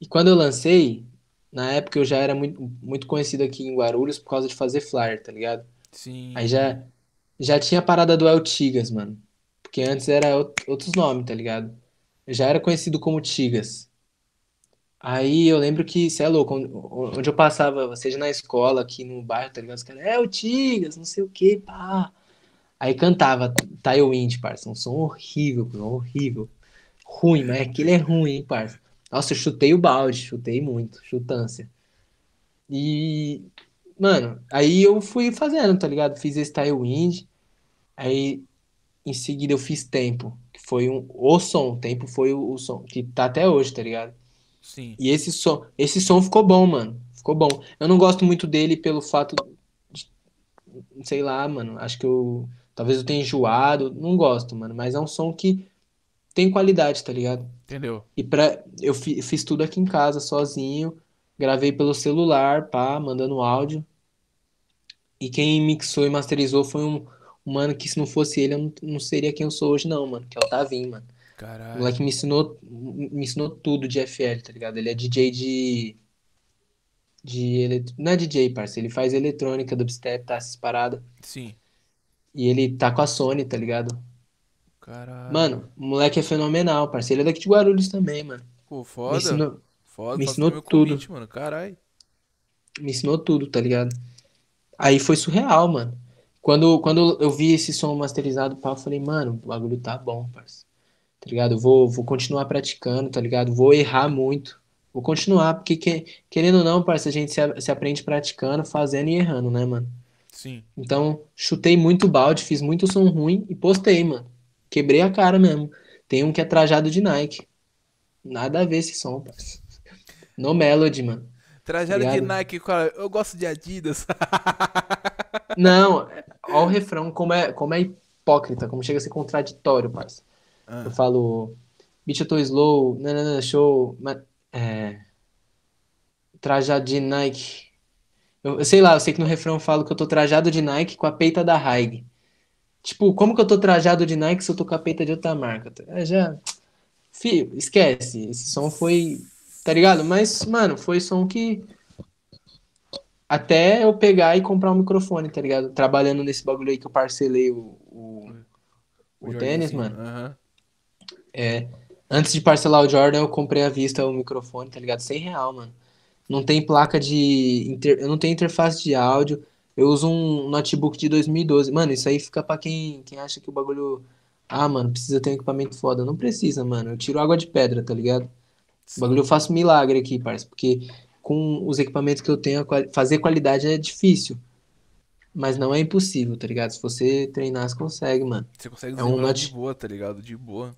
E quando eu lancei, na época eu já era muito, muito conhecido aqui em Guarulhos por causa de fazer flyer, tá ligado? Sim. Aí já, já tinha a parada do El Tigas, mano. Porque antes era outros nomes, tá ligado? já era conhecido como Tigas. Aí eu lembro que, você é louco, onde eu passava, seja na escola, aqui no bairro, tá ligado? Os caras, é o Tigas, não sei o que, pá. Aí cantava Tailwind, tá parça, um som horrível, horrível. Ruim, mas aquele é ruim, hein, parça. Nossa, eu chutei o balde, chutei muito, chutância. E, mano, aí eu fui fazendo, tá ligado? Fiz esse Tailwind, tá aí em seguida eu fiz tempo foi um, o som, o tempo foi o, o, som que tá até hoje, tá ligado? Sim. E esse som, esse som ficou bom, mano. Ficou bom. Eu não gosto muito dele pelo fato de, sei lá, mano, acho que eu talvez eu tenha enjoado, não gosto, mano, mas é um som que tem qualidade, tá ligado? Entendeu? E para eu fi, fiz tudo aqui em casa sozinho, gravei pelo celular, pá, mandando áudio. E quem mixou e masterizou foi um mano, que se não fosse ele, eu não, não seria quem eu sou hoje, não, mano. Que é o Tavim, mano. Caralho. O moleque me ensinou, me ensinou tudo de FL, tá ligado? Ele é DJ de. de elet... Não é DJ, parceiro. Ele faz eletrônica, dubstep, tá essas paradas. Sim. E ele tá com a Sony, tá ligado? Caralho. Mano, o moleque é fenomenal, parceiro. Ele é daqui de Guarulhos também, mano. Pô, foda. Me ensinou, foda, me ensinou tudo. Convite, mano. Carai. Me ensinou tudo, tá ligado? Aí foi surreal, mano. Quando, quando eu vi esse som masterizado, eu falei, mano, o bagulho tá bom, parceiro. Tá ligado? Vou, vou continuar praticando, tá ligado? Vou errar muito. Vou continuar, porque que, querendo ou não, parceiro, a gente se, se aprende praticando, fazendo e errando, né, mano? Sim. Então, chutei muito balde, fiz muito som ruim e postei, mano. Quebrei a cara mesmo. Tem um que é trajado de Nike. Nada a ver esse som, parceiro. No Melody, mano. Trajado tá de Nike, cara. Eu gosto de Adidas. Não, Olha o refrão, como é, como é hipócrita, como chega a ser contraditório, parça. Ah. Eu falo, bitch, eu tô slow, nanana, show, mas, é, trajado de Nike. Eu, eu, sei lá, eu sei que no refrão eu falo que eu tô trajado de Nike com a peita da Haig. Tipo, como que eu tô trajado de Nike se eu tô com a peita de outra marca? É, já. Fio, esquece. Esse som foi. Tá ligado? Mas, mano, foi som que até eu pegar e comprar um microfone, tá ligado? Trabalhando nesse bagulho aí que eu parcelei o, o, o, o tênis, mano. Uhum. É. Antes de parcelar o Jordan, eu comprei à vista o microfone, tá ligado? Sem real, mano. Não tem placa de. Inter... Eu não tenho interface de áudio. Eu uso um notebook de 2012. Mano, isso aí fica pra quem, quem acha que o bagulho. Ah, mano, precisa ter um equipamento foda. Não precisa, mano. Eu tiro água de pedra, tá ligado? Sim. O bagulho eu faço milagre aqui, parça. Porque com os equipamentos que eu tenho, fazer qualidade é difícil. Mas não é impossível, tá ligado? Se você treinar, você consegue, mano. Você consegue é um notebook de boa, tá ligado? De boa.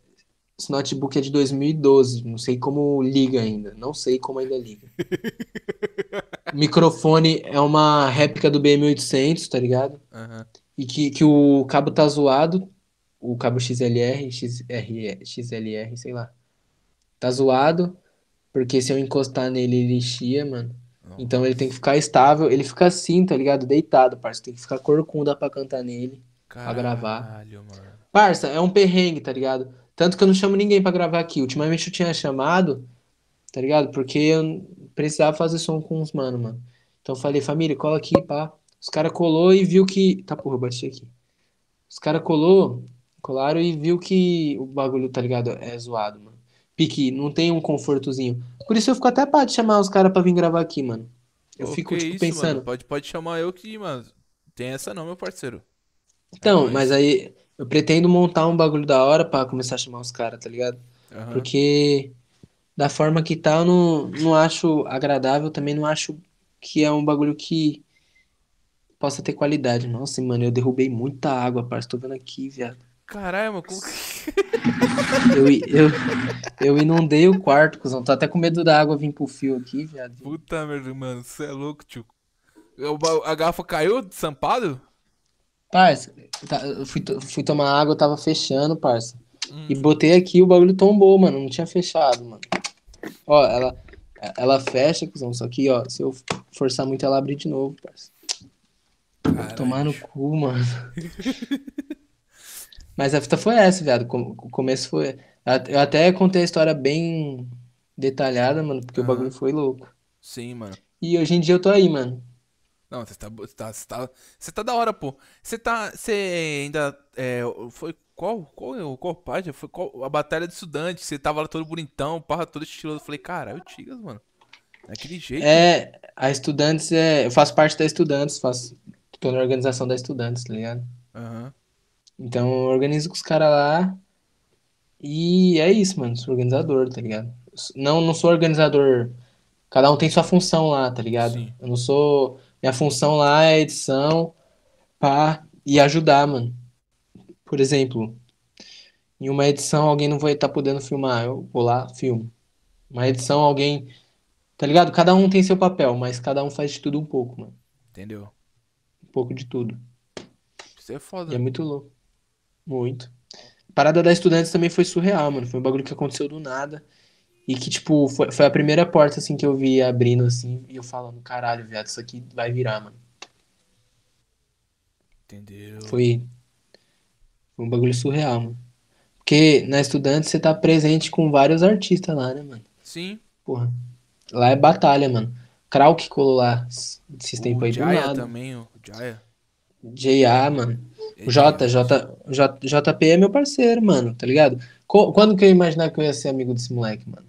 Esse notebook é de 2012, não sei como liga ainda. Não sei como ainda liga. Microfone é uma réplica do BM800, tá ligado? Uhum. E que, que o cabo tá zoado. O cabo XLR, XR, XLR, sei lá. Tá zoado. Porque se eu encostar nele, ele chia, mano. Então ele tem que ficar estável. Ele fica assim, tá ligado? Deitado, parça. Tem que ficar corcunda pra cantar nele. Caralho, pra gravar. Mano. Parça, é um perrengue, tá ligado? Tanto que eu não chamo ninguém pra gravar aqui. Ultimamente eu tinha chamado, tá ligado? Porque eu precisava fazer som com uns mano, mano. Então eu falei, família, cola aqui, pá. Os cara colou e viu que. Tá porra, bati aqui. Os cara colou, colaram e viu que o bagulho, tá ligado? É zoado, mano. Pique, não tem um confortozinho. Por isso eu fico até pá de chamar os caras pra vir gravar aqui, mano. Eu fico, tipo, isso, pensando. Mano? Pode, pode chamar eu que, mano. Tem essa não, meu parceiro. Então, é mas aí eu pretendo montar um bagulho da hora pra começar a chamar os caras, tá ligado? Uhum. Porque da forma que tá, eu não, não acho agradável, também não acho que é um bagulho que possa ter qualidade. Nossa, mano, eu derrubei muita água, parceiro. Tô vendo aqui, viado. Caralho, mano, como eu, eu, eu inundei o quarto, cuzão. Tô até com medo da água vir pro fio aqui, viado. Puta merda, mano. Você é louco, tio. A garrafa caiu de Sampado? Parça, tá, eu fui, fui tomar água, eu tava fechando, parça. Hum. E botei aqui, o bagulho tombou, mano. Não tinha fechado, mano. Ó, ela, ela fecha, cuzão. Só que, ó, se eu forçar muito, ela abre de novo, parça. Caralho. Tomar no cu, mano. Mas a fita foi essa, viado. O começo foi. Eu até contei a história bem detalhada, mano, porque uhum. o bagulho foi louco. Sim, mano. E hoje em dia eu tô aí, mano. Não, você tá. Você tá, você tá, tá da hora, pô. Você tá. Você ainda. É, foi qual? Qual, é qual página? Foi qual, a Batalha de Estudante. Você tava lá todo bonitão, parra todo estiloso. Eu falei, caralho, Tigas, mano. Daquele jeito. É, a Estudantes é. Eu faço parte da Estudantes, faço. Tô na organização da Estudantes, tá ligado? Aham. Uhum. Então eu organizo com os caras lá. E é isso, mano. Sou organizador, tá ligado? Não, não sou organizador. Cada um tem sua função lá, tá ligado? Sim. Eu não sou. Minha função lá é edição, pá, e ajudar, mano. Por exemplo, em uma edição alguém não vai estar tá podendo filmar, eu vou lá, filmo. Uma edição alguém. Tá ligado? Cada um tem seu papel, mas cada um faz de tudo um pouco, mano. Entendeu? Um pouco de tudo. Isso é foda. E é muito louco. Muito. A parada da Estudantes também foi surreal, mano. Foi um bagulho que aconteceu do nada. E que, tipo, foi, foi a primeira porta, assim, que eu vi abrindo, assim, e eu falando, caralho, viado, isso aqui vai virar, mano. Entendeu? Foi, foi um bagulho surreal, mano. Porque na Estudantes você tá presente com vários artistas lá, né, mano? Sim. Porra. Lá é batalha, mano. Krauk colou lá esses tempos aí nada Jaya também, O Jaya. JA, mano. O J, J, J, JP é meu parceiro, mano, tá ligado? Quando que eu ia imaginar que eu ia ser amigo desse moleque, mano?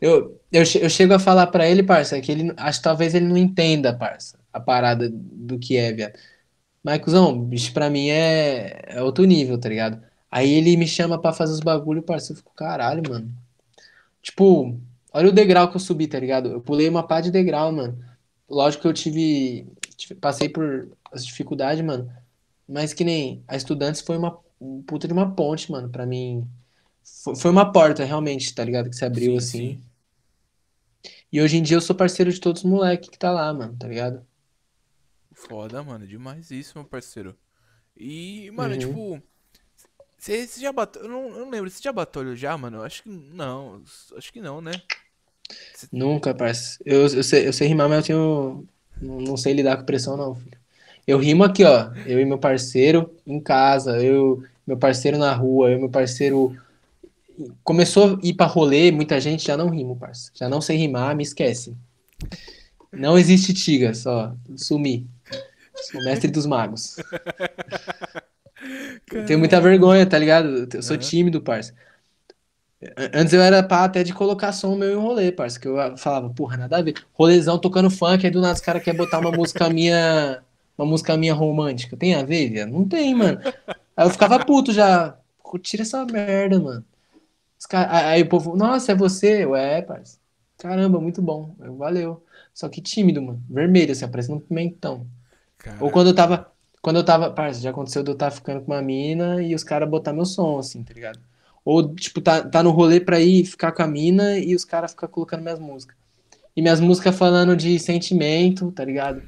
Eu, eu, eu chego a falar para ele, parça, que ele acho que talvez ele não entenda, parça, a parada do que é, viado. Mas, cuzão, bicho, pra mim é, é outro nível, tá ligado? Aí ele me chama para fazer os bagulho, parça, eu fico, caralho, mano. Tipo, olha o degrau que eu subi, tá ligado? Eu pulei uma pá de degrau, mano. Lógico que eu tive passei por as dificuldades, mano. Mas que nem a Estudantes foi uma puta de uma ponte, mano, pra mim. Foi uma porta, realmente, tá ligado? Que se abriu sim, assim. Sim. E hoje em dia eu sou parceiro de todos os moleques que tá lá, mano, tá ligado? Foda, mano, demais isso, meu parceiro. E, mano, uhum. tipo. Você já bateu. Eu não, eu não lembro, você já batalhou já, mano? Acho que não. Acho que não, né? Cê... Nunca, parceiro. Eu, eu, sei, eu sei rimar, mas eu tenho não sei lidar com pressão, não, filho. Eu rimo aqui, ó. Eu e meu parceiro em casa, eu, meu parceiro na rua, eu meu parceiro. Começou a ir pra rolê, muita gente já não rimo, parça. Já não sei rimar, me esquece. Não existe tiga, só sumi. Sou mestre dos magos. Caramba. Tenho muita vergonha, tá ligado? Eu sou uhum. tímido, parça. Antes eu era pá até de colocação meu em rolê, parça, que eu ah, falava, porra, nada a ver. Rolezão tocando funk, aí do nada os caras querem botar uma música minha, uma música minha romântica. Tem a ver, via Não tem, mano. Aí eu ficava puto já. Tira essa merda, mano. Cara... Aí o povo, nossa, é você? Ué, parça. Caramba, muito bom. Eu, valeu. Só que tímido, mano. Vermelho, assim, aparece um pimentão. Caramba. Ou quando eu tava. Quando eu tava. Parça, já aconteceu de eu estar tá ficando com uma mina e os caras botar meu som, assim, tá ligado? Ou, tipo, tá, tá no rolê pra ir ficar com a mina e os caras ficam colocando minhas músicas. E minhas músicas falando de sentimento, tá ligado?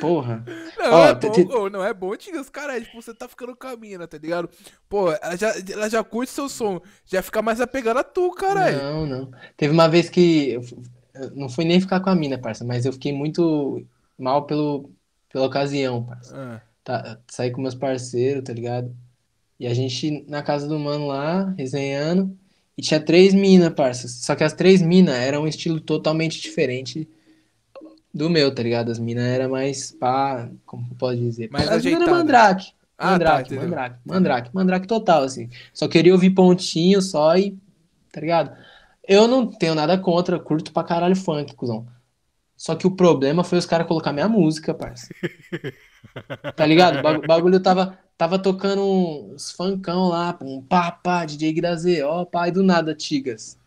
Porra. É não, é bom, te... oh, não é bom, os caras, tipo, você tá ficando com a mina, tá ligado? Pô, ela já, ela já curte seu som, já fica mais apegada a tu, caralho. Não, não. Teve uma vez que. eu não fui nem ficar com a mina, parça, mas eu fiquei muito mal pelo, pela ocasião, parça. Ah. Tá, saí com meus parceiros, tá ligado? E a gente na casa do mano lá, resenhando. E tinha três minas, parça. Só que as três minas eram um estilo totalmente diferente do meu, tá ligado? As minas eram mais pá, como pode dizer? mas as minas eram mandrake. Ah, tá, mandrake, tá, mandrake, mandrake, mandrake total, assim. Só queria ouvir pontinho só e. Tá ligado? Eu não tenho nada contra, curto pra caralho funk, cuzão. Só que o problema foi os caras colocar minha música, parça. Tá ligado? O bagulho tava. Tava tocando uns funkão lá, um papá, DJ Grazê, ó, pai do nada, Tigas.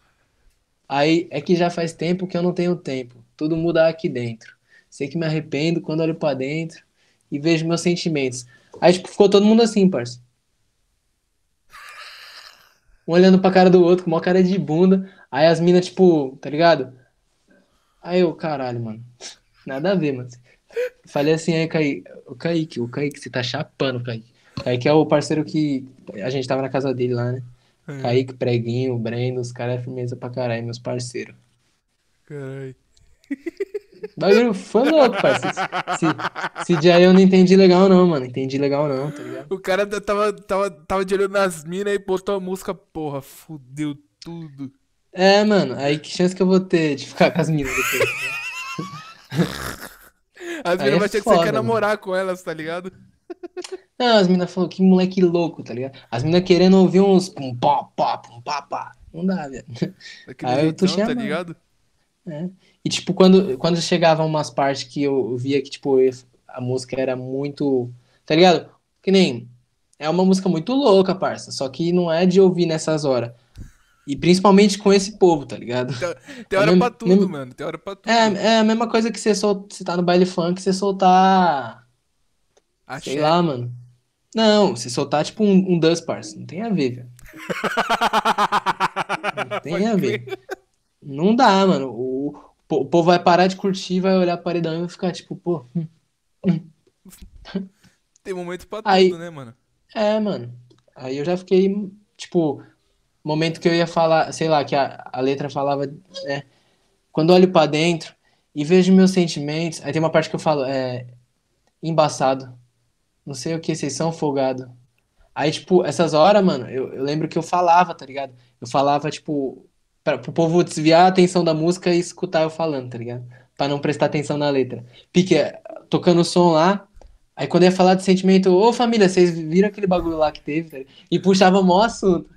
Aí é que já faz tempo que eu não tenho tempo. Tudo muda aqui dentro. Sei que me arrependo quando olho para dentro e vejo meus sentimentos. Aí tipo, ficou todo mundo assim, parça. Um olhando pra cara do outro, com uma cara de bunda. Aí as minas, tipo, tá ligado? Aí eu, caralho, mano. Nada a ver, mano. Falei assim, aí, Kaique, o Kaique, o Kaique, você tá chapando, Kaique. Kaique é o parceiro que a gente tava na casa dele lá, né? É. Kaique, Preguinho, Breno, os caras é firmeza pra caralho, meus parceiros. Caralho. Bagulho fã louco, parceiro. Esse, dia aí eu não entendi legal, não, mano. Entendi legal, não, tá ligado? O cara tava, tava, tava de olho nas minas e botou a música, porra, fudeu tudo. É, mano, aí que chance que eu vou ter de ficar com as minas depois? Né? as minas é vão é ter que você quer namorar com elas, tá ligado? Não, as meninas falaram, que moleque louco, tá ligado? As meninas querendo ouvir uns pum pá pá, pum pá pá. Não dá, velho. É Aí eu tô então, tá chamando. Tá ligado? É. E tipo, quando, quando chegavam umas partes que eu via que, tipo, a música era muito. Tá ligado? Que nem. É uma música muito louca, parça. Só que não é de ouvir nessas horas. E principalmente com esse povo, tá ligado? Tem, tem é hora é mesmo, pra tudo, mesmo... mano. Tem hora pra é, tudo. É, é a mesma coisa que você, sol... você tá no baile funk, você soltar Axé. Sei lá, mano. Não, se soltar tipo um, um Dust Parts, não tem a ver, velho. não tem a ver. Não dá, mano. O, o povo vai parar de curtir, vai olhar a paredão e ficar tipo, pô. Hum, hum. Tem momento pra Aí, tudo, né, mano? É, mano. Aí eu já fiquei, tipo, momento que eu ia falar, sei lá, que a, a letra falava, né? Quando olho para dentro e vejo meus sentimentos. Aí tem uma parte que eu falo, é. Embaçado não sei o que, vocês são folgado. Aí, tipo, essas horas, mano, eu, eu lembro que eu falava, tá ligado? Eu falava, tipo, pra, pro povo desviar a atenção da música e escutar eu falando, tá ligado? Pra não prestar atenção na letra. Pique, é, tocando o som lá, aí quando ia falar de sentimento, ô família, vocês viram aquele bagulho lá que teve? Tá e puxava maior assunto.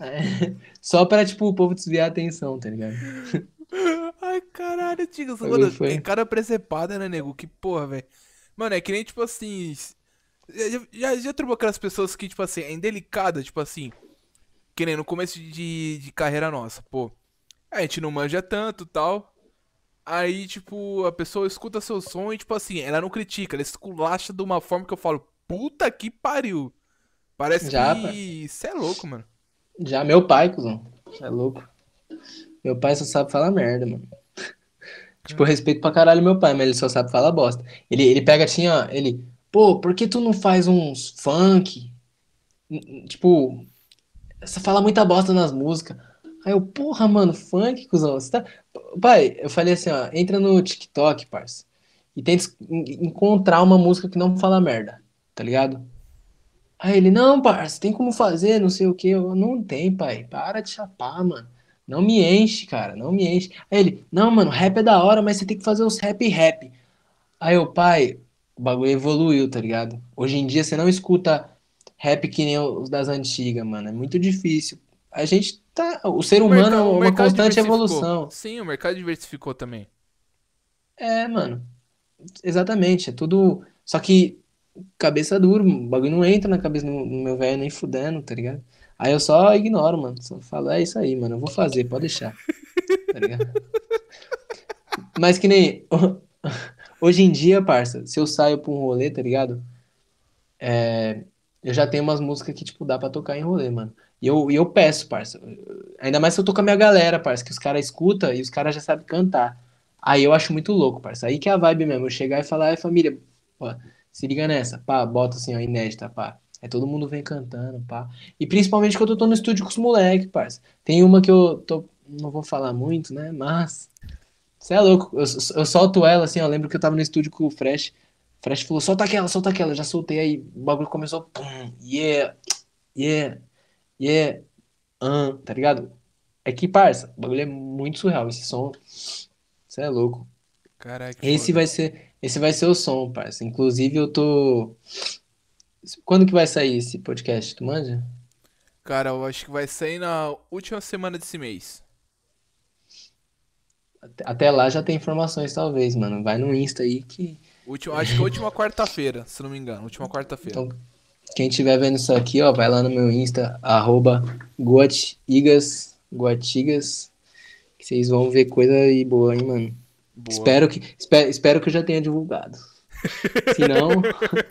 É, só pra, tipo, o povo desviar a atenção, tá ligado? Ai, caralho, Tigas, mano, em cara precepada, né, nego? Que porra, velho. Mano, é que nem, tipo assim. Já, já, já trubou aquelas pessoas que, tipo assim, é indelicada, tipo assim. Que nem no começo de, de carreira nossa, pô. A gente não manja tanto tal. Aí, tipo, a pessoa escuta seu som e, tipo assim, ela não critica, ela esculacha de uma forma que eu falo, puta que pariu. Parece já, que. Isso é louco, mano. Já meu pai, cuzão. Você é louco. Meu pai só sabe falar merda, mano. Tipo, eu respeito pra caralho meu pai, mas ele só sabe falar bosta. Ele, ele pega assim, ó, ele, pô, por que tu não faz uns funk? Tipo, você fala muita bosta nas músicas. Aí eu, porra, mano, funk, cuzão, você tá. Pai, eu falei assim, ó, entra no TikTok, parça, e tenta encontrar uma música que não fala merda, tá ligado? Aí ele, não, parça, tem como fazer, não sei o quê Eu, não tem, pai, para de chapar, mano. Não me enche, cara, não me enche. Aí ele, não, mano, rap é da hora, mas você tem que fazer os rap rap. Aí o pai, o bagulho evoluiu, tá ligado? Hoje em dia você não escuta rap que nem os das antigas, mano. É muito difícil. A gente tá. O ser humano é o mercado, é uma constante evolução. Sim, o mercado diversificou também. É, mano. Exatamente. É tudo. Só que cabeça dura, o bagulho não entra na cabeça do meu velho nem fudendo, tá ligado? Aí eu só ignoro, mano. Só falo, é isso aí, mano. Eu vou fazer, pode deixar. Tá ligado? Mas que nem. Hoje em dia, parça, se eu saio pra um rolê, tá ligado? É, eu já tenho umas músicas que, tipo, dá pra tocar em rolê, mano. E eu, e eu peço, parça. Ainda mais se eu tô com a minha galera, parça, que os caras escuta e os caras já sabem cantar. Aí eu acho muito louco, parça. Aí que é a vibe mesmo. Eu chegar e falar, ai família, pô, se liga nessa, pá, bota assim, ó, inédita, pá. Aí é, todo mundo vem cantando, pá. E principalmente quando eu tô no estúdio com os moleques, parça. Tem uma que eu tô. Não vou falar muito, né? Mas. Você é louco. Eu, eu, solto ela assim, eu lembro que eu tava no estúdio com o Fresh. O Fresh falou, solta aquela, solta aquela. Eu já soltei aí. O bagulho começou. Pum, yeah, yeah, yeah. Uh, tá ligado? É que, parça, o bagulho é muito surreal. Esse som. Você é louco. Caraca. Esse foda. vai ser. Esse vai ser o som, parça. Inclusive, eu tô. Quando que vai sair esse podcast, tu manja? Cara, eu acho que vai sair na última semana desse mês. Até lá já tem informações, talvez, mano. Vai no Insta aí que. Último, acho que é última quarta-feira, se não me engano. Última quarta-feira. Então, quem estiver vendo isso aqui, ó, vai lá no meu Insta, arroba Guatigas, Guatigas, que vocês vão ver coisa aí boa, hein, mano. Boa. Espero que, espero, espero que eu já tenha divulgado. Se não,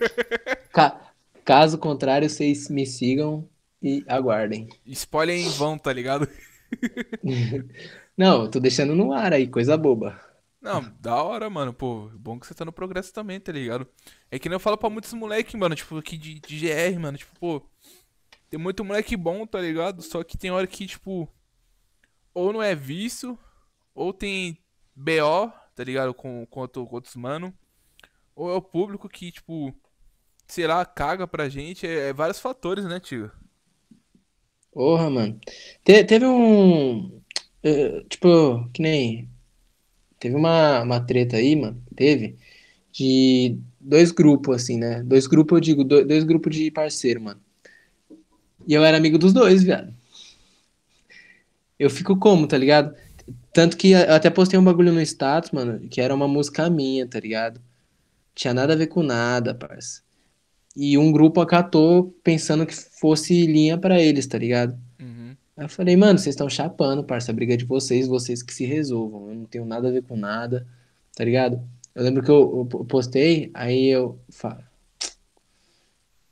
cara. Caso contrário, vocês me sigam e aguardem. Spoiler em vão, tá ligado? Não, tô deixando no ar aí, coisa boba. Não, da hora, mano. Pô, bom que você tá no progresso também, tá ligado? É que nem eu falo pra muitos moleques, mano, tipo, aqui de, de GR, mano. Tipo, pô, tem muito moleque bom, tá ligado? Só que tem hora que, tipo, ou não é vício, ou tem BO, tá ligado? Com, com, outro, com outros mano. Ou é o público que, tipo, sei lá, caga pra gente. É, é vários fatores, né, tio? Porra, mano. Te, teve um. Uh, tipo, que nem. Teve uma, uma treta aí, mano. Teve. De dois grupos, assim, né? Dois grupos, eu digo, dois, dois grupos de parceiro, mano. E eu era amigo dos dois, viado. Eu fico como, tá ligado? Tanto que eu até postei um bagulho no status, mano, que era uma música minha, tá ligado? Tinha nada a ver com nada, parça. E um grupo acatou pensando que fosse linha para eles, tá ligado? Uhum. Aí eu falei, mano, vocês estão chapando, parça, a briga é de vocês, vocês que se resolvam. Eu não tenho nada a ver com nada, tá ligado? Eu lembro que eu, eu postei, aí eu falo.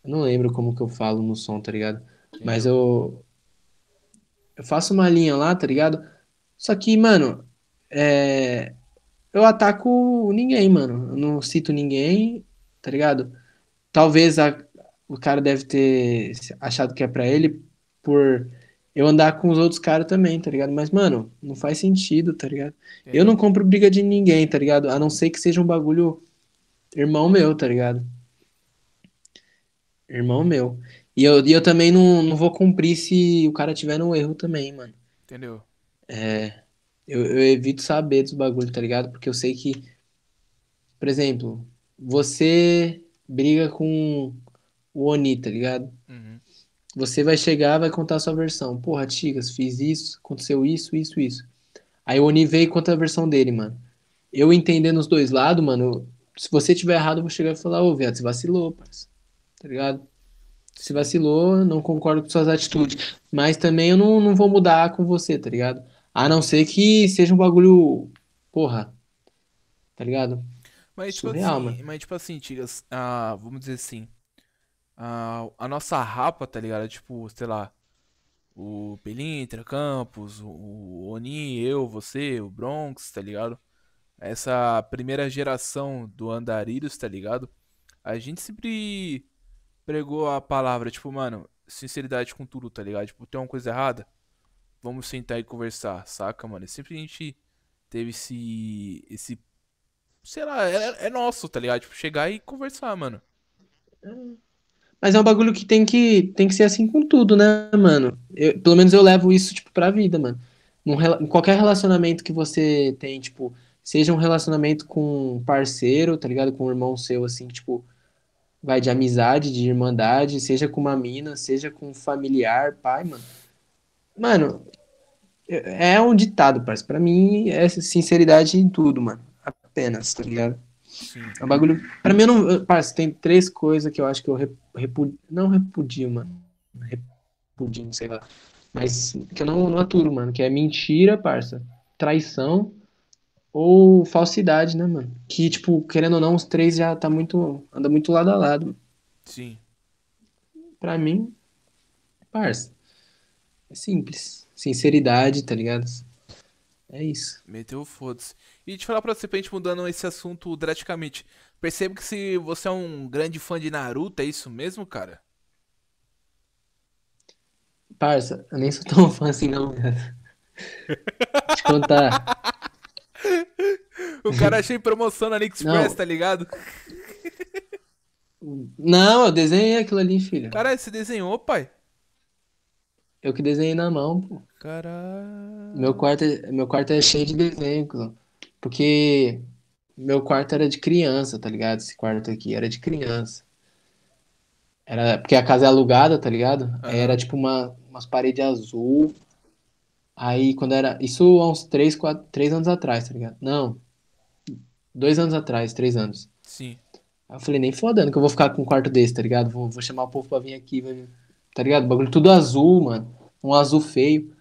Eu não lembro como que eu falo no som, tá ligado? Mas eu. Eu faço uma linha lá, tá ligado? Só que, mano, é, eu ataco ninguém, mano. Eu não cito ninguém, tá ligado? Talvez a, o cara deve ter achado que é para ele por eu andar com os outros caras também, tá ligado? Mas, mano, não faz sentido, tá ligado? Eu não compro briga de ninguém, tá ligado? A não ser que seja um bagulho irmão meu, tá ligado? Irmão meu. E eu, e eu também não, não vou cumprir se o cara tiver no erro também, mano. Entendeu? É. Eu, eu evito saber dos bagulho, tá ligado? Porque eu sei que, por exemplo, você briga com o Oni, tá ligado? Uhum. Você vai chegar, vai contar a sua versão. Porra, Tigas, fiz isso, aconteceu isso, isso, isso. Aí o Oni veio e conta a versão dele, mano. Eu entendendo os dois lados, mano, se você tiver errado, eu vou chegar e falar, ô, oh, viado, você vacilou, parceiro. Tá ligado? Se vacilou, não concordo com suas atitudes. Mas também eu não, não vou mudar com você, tá ligado? A não ser que seja um bagulho, porra, tá ligado? Mas, tipo Surreal, assim, mas tipo assim, Tigas, ah, vamos dizer assim. Ah, a nossa rapa, tá ligado? Tipo, sei lá. O Pelintra, Campos, o Oni, eu, você, o Bronx, tá ligado? Essa primeira geração do Andarilhos, tá ligado? A gente sempre pregou a palavra, tipo, mano, sinceridade com tudo, tá ligado? Tipo, tem uma coisa errada, vamos sentar e conversar, saca, mano? Sempre a gente teve esse, esse sei lá, é, é nosso, tá ligado? Tipo, chegar e conversar, mano. Mas é um bagulho que tem que, tem que ser assim com tudo, né, mano? Eu, pelo menos eu levo isso, tipo, pra vida, mano. Num, em qualquer relacionamento que você tem, tipo, seja um relacionamento com um parceiro, tá ligado? Com um irmão seu, assim, tipo, vai de amizade, de irmandade, seja com uma mina, seja com um familiar, pai, mano. Mano, é, é um ditado, parceiro. Pra mim, é sinceridade em tudo, mano apenas, tá ligado? Sim. É um bagulho. Pra mim, eu não. Parça, tem três coisas que eu acho que eu repudio. Não repudio, mano. Repudio, sei lá. Mas que eu não, não aturo, mano. Que é mentira, parça. Traição ou falsidade, né, mano? Que, tipo, querendo ou não, os três já tá muito. anda muito lado a lado. Sim. Pra mim, parça. É simples. Sinceridade, tá ligado? É isso. Meteu foda-se. E te falar pra você, pra gente mudando esse assunto drasticamente. Percebo que se você é um grande fã de Naruto, é isso mesmo, cara? Parça, eu nem sou tão fã assim não, cara. te contar. o cara achei promoção na AliExpress, não. tá ligado? Não, eu desenhei aquilo ali, filho. Cara, você desenhou, pai? Eu que desenhei na mão, pô. Caralho. Meu quarto, é, meu quarto é cheio de desenho, Porque meu quarto era de criança, tá ligado? Esse quarto aqui era de criança. Era porque a casa é alugada, tá ligado? Uhum. Era tipo uma, umas paredes azul. Aí quando era. Isso há uns três quatro, três anos atrás, tá ligado? Não. Dois anos atrás, três anos. Sim. Aí eu falei, nem fodendo que eu vou ficar com um quarto desse, tá ligado? Vou, vou chamar o povo pra vir aqui, vai tá ligado? Bagulho tudo azul, mano. Um azul feio.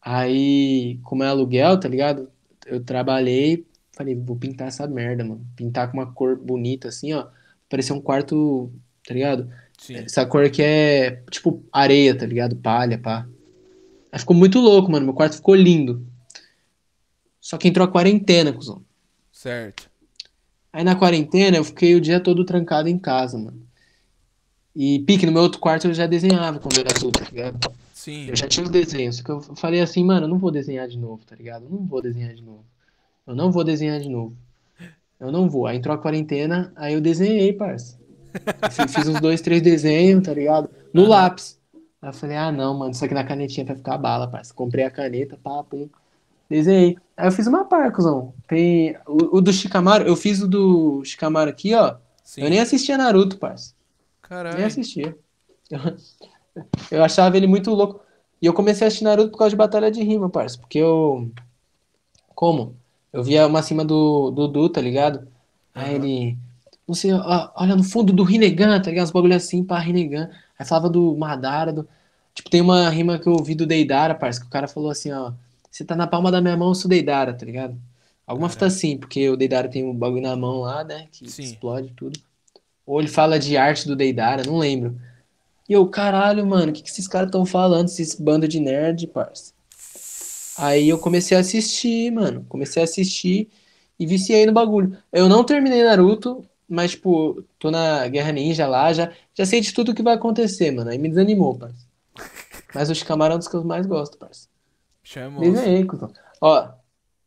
Aí, como é aluguel, tá ligado? Eu trabalhei, falei, vou pintar essa merda, mano. Pintar com uma cor bonita, assim, ó. Parecer um quarto, tá ligado? Sim. Essa cor que é tipo areia, tá ligado? Palha, pá. Aí ficou muito louco, mano. Meu quarto ficou lindo. Só que entrou a quarentena, cuzão. Certo. Aí na quarentena eu fiquei o dia todo trancado em casa, mano. E pique, no meu outro quarto eu já desenhava quando era adulto, tá ligado? Sim. Eu já tinha os desenhos. Só que eu falei assim, mano, eu não vou desenhar de novo, tá ligado? Eu não vou desenhar de novo. Eu não vou desenhar de novo. Eu não vou. Aí entrou a quarentena, aí eu desenhei, parça. Eu fiz uns dois, três desenhos, tá ligado? No lápis. Aí eu falei, ah, não, mano, isso aqui na canetinha vai ficar bala, parça. Comprei a caneta, papo, hein? Desenhei. Aí eu fiz uma parcuzão. Tem o, o do Chicamaro, eu fiz o do Chicamaro aqui, ó. Sim. Eu nem assistia Naruto, parça. Caralho. Nem assistia. Eu, achava ele muito louco. E eu comecei a assistir Naruto por causa de Batalha de Rima, parça. Porque eu. Como? Eu via uma cima do Dudu, tá ligado? Aí ele. Você ó, olha no fundo do Rinnegan, tá ligado? Os bagulho assim pra Rinnegan. Aí falava do Madara. Do... Tipo, tem uma rima que eu ouvi do Deidara, parça, que o cara falou assim, ó. Você tá na palma da minha mão, eu sou Deidara, tá ligado? Alguma fita assim, porque o Deidara tem um bagulho na mão lá, né? Que Sim. explode tudo. Ou ele fala de arte do Deidara, não lembro. E eu, caralho, mano, o que, que esses caras estão falando, esses bando de nerd, parça? Aí eu comecei a assistir, mano. Comecei a assistir e viciei no bagulho. Eu não terminei Naruto, mas, tipo, tô na Guerra Ninja lá, já, já sei de tudo o que vai acontecer, mano. Aí me desanimou, parça. Mas os dos que eu mais gosto, parça. Chamou. aí, Ó,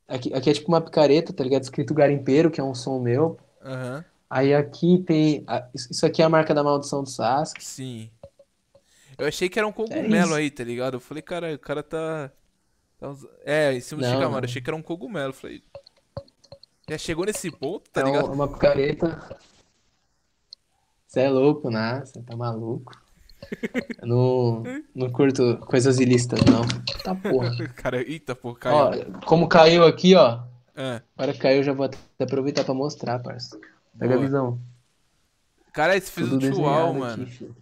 aqui, aqui é tipo uma picareta, tá ligado? Escrito garimpeiro, que é um som meu. Aham. Uhum. Aí aqui tem. Isso aqui é a marca da maldição do Sasuke. Sim. Eu achei que era um cogumelo é aí, tá ligado? Eu falei, cara, o cara tá. tá... É, em cima do Shikamaru. Achei que era um cogumelo. falei. Já chegou nesse ponto, tá é ligado? É uma picareta. Você é louco, né? Você tá maluco. Eu não, não curto coisas ilícitas, não. Tá porra. Cara, eita, porra, caiu. Ó, como caiu aqui, ó. É. Agora que caiu, eu já vou até aproveitar pra mostrar, parça. Pega a visão. Cara, esse fiz Tudo o Chual, mano. Aqui,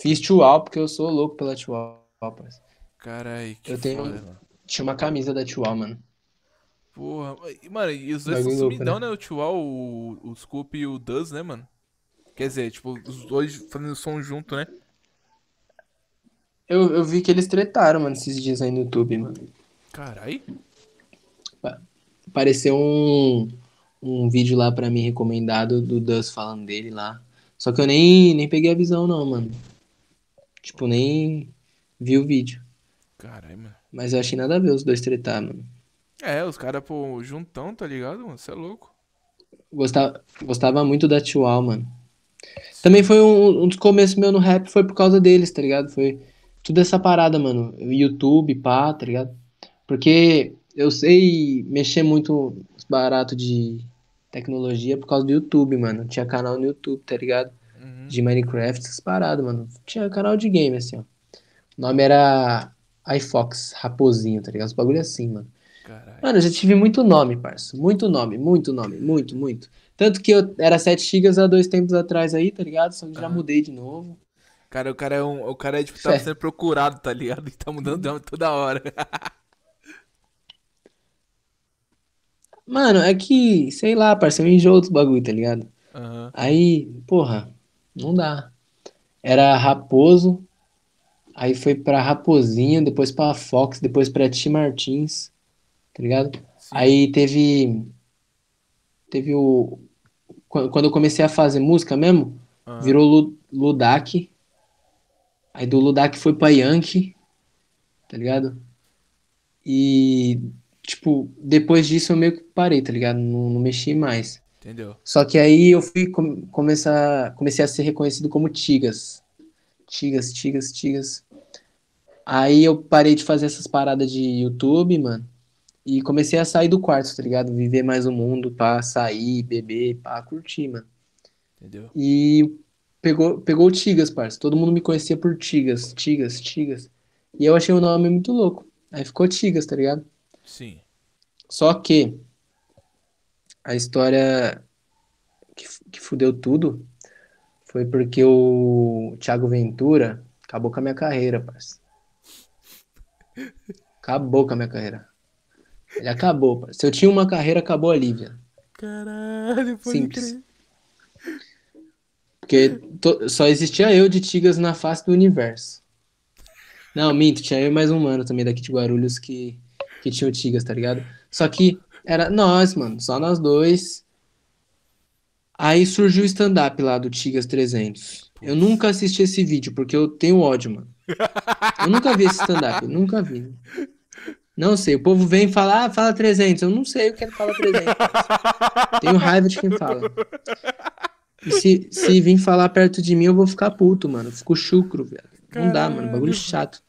Fiz Chual porque eu sou louco pela Chual, rapaz. Carai, que Eu tenho, foda, tinha uma camisa da Chual, mano. Porra, mano, e os dois sumidão, né? né? O Chual, o, o Scoop e o Duz, né, mano? Quer dizer, tipo, os dois fazendo som junto, né? Eu, eu vi que eles tretaram, mano, esses dias aí no YouTube, mano. Carai. Pareceu um um vídeo lá para mim recomendado do Dus falando dele lá. Só que eu nem, nem peguei a visão, não, mano. Tipo, nem vi o vídeo. Caralho, mano. Mas eu achei nada a ver os dois tretar, mano. É, os caras, pô, juntão, tá ligado, mano? Você é louco. Gostava, gostava muito da Tchual, mano. Também foi um, um dos começos meu no rap, foi por causa deles, tá ligado? Foi tudo essa parada, mano. YouTube, pá, tá ligado? Porque eu sei mexer muito barato de tecnologia por causa do YouTube, mano. Tinha canal no YouTube, tá ligado? Uhum. De Minecraft, essas paradas, mano. Tinha canal de game, assim, ó. O nome era iFox, Raposinho, tá ligado? Os bagulho assim, mano. Mano, eu já tive muito nome, parça. Muito nome, muito nome, muito, muito. Tanto que eu era 7 gigas há dois tempos atrás aí, tá ligado? Só que já ah. mudei de novo. Cara, o cara é um. O cara é, tipo, tá sendo procurado, tá ligado? E tá mudando toda hora. Mano, é que, sei lá, parceiro, eu enjoo outros bagulho, tá ligado? Uhum. Aí, porra, não dá. Era Raposo, aí foi pra Raposinha, depois pra Fox, depois pra Tim Martins, tá ligado? Sim. Aí teve. Teve o. Quando eu comecei a fazer música mesmo, uhum. virou Ludak. Aí do Ludak foi pra Yankee, tá ligado? E tipo, depois disso eu meio que parei, tá ligado? Não, não mexi mais. Entendeu? Só que aí eu fui com, começar, comecei a ser reconhecido como Tigas. Tigas, Tigas, Tigas. Aí eu parei de fazer essas paradas de YouTube, mano. E comecei a sair do quarto, tá ligado? Viver mais o mundo, pá, sair, beber, pá, curtir, mano. Entendeu? E pegou, pegou o Tigas, parça. Todo mundo me conhecia por Tigas, Tigas, Tigas. E eu achei o nome muito louco. Aí ficou Tigas, tá ligado? Sim. Só que a história que, que fudeu tudo foi porque o Thiago Ventura acabou com a minha carreira, parceiro. Acabou com a minha carreira. Ele acabou, parceiro. Se eu tinha uma carreira, acabou a Lívia. Caralho, pode Simples. Porque to... só existia eu de Tigas na face do universo. Não, minto, tinha eu mais um mano também daqui de Guarulhos que que tinha o Tigas, tá ligado? Só que era nós, mano, só nós dois. Aí surgiu o stand-up lá do Tigas 300. Eu nunca assisti esse vídeo, porque eu tenho ódio, mano. Eu nunca vi esse stand-up, nunca vi. Não sei, o povo vem falar, ah, fala 300. Eu não sei o que é fala 300. Tenho raiva de quem fala. E se, se vir falar perto de mim, eu vou ficar puto, mano. fico chucro, velho. Não dá, mano. Bagulho chato.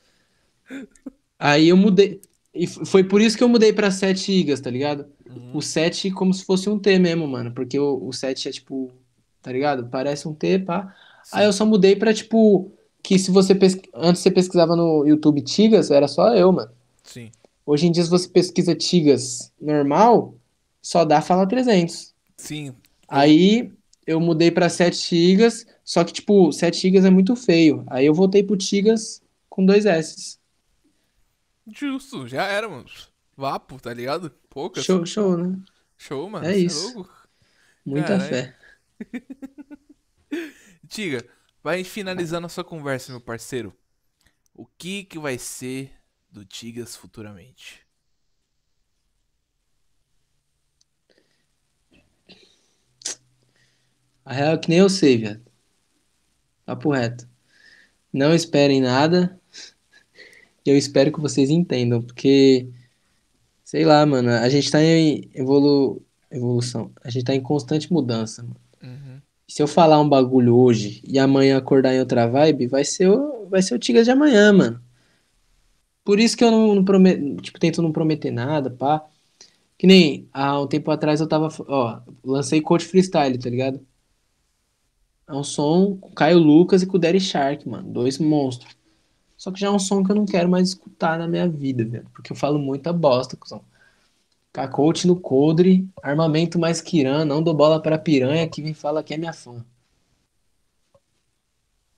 Aí eu mudei. E foi por isso que eu mudei pra 7 gigas, tá ligado? Uhum. O 7 como se fosse um T mesmo, mano. Porque o, o 7 é tipo, tá ligado? Parece um T, pá. Sim. Aí eu só mudei pra tipo, que se você antes você pesquisava no YouTube Tigas, era só eu, mano. Sim. Hoje em dia, se você pesquisa Tigas normal, só dá Fala 300. Sim. Aí eu mudei pra 7 gigas, só que tipo, 7 gigas é muito feio. Aí eu voltei pro Tigas com dois S. Justo, já era, mano. Vapo, tá ligado? Poucas. Show, assim. show, né? Show, mano. É, é isso. Muita Caralho. fé. Diga, vai finalizar nossa conversa, meu parceiro. O que que vai ser do Tigas futuramente? A real é que nem eu sei, viado. Papo reto. Não esperem nada eu espero que vocês entendam, porque, sei lá, mano, a gente tá em evolu... evolução, a gente tá em constante mudança, mano. Uhum. Se eu falar um bagulho hoje e amanhã acordar em outra vibe, vai ser o, vai ser o Tigas de amanhã, mano. Por isso que eu não, não prometo, tipo, tento não prometer nada, pá. Que nem há um tempo atrás eu tava, ó, lancei Coach Freestyle, tá ligado? É um som com Caio Lucas e com o Daddy Shark, mano. Dois monstros. Só que já é um som que eu não quero mais escutar na minha vida, velho. Porque eu falo muita bosta, cuzão. Tá, Cacote no coldre, armamento mais que Irã, não dou bola pra piranha que me fala que é minha fã.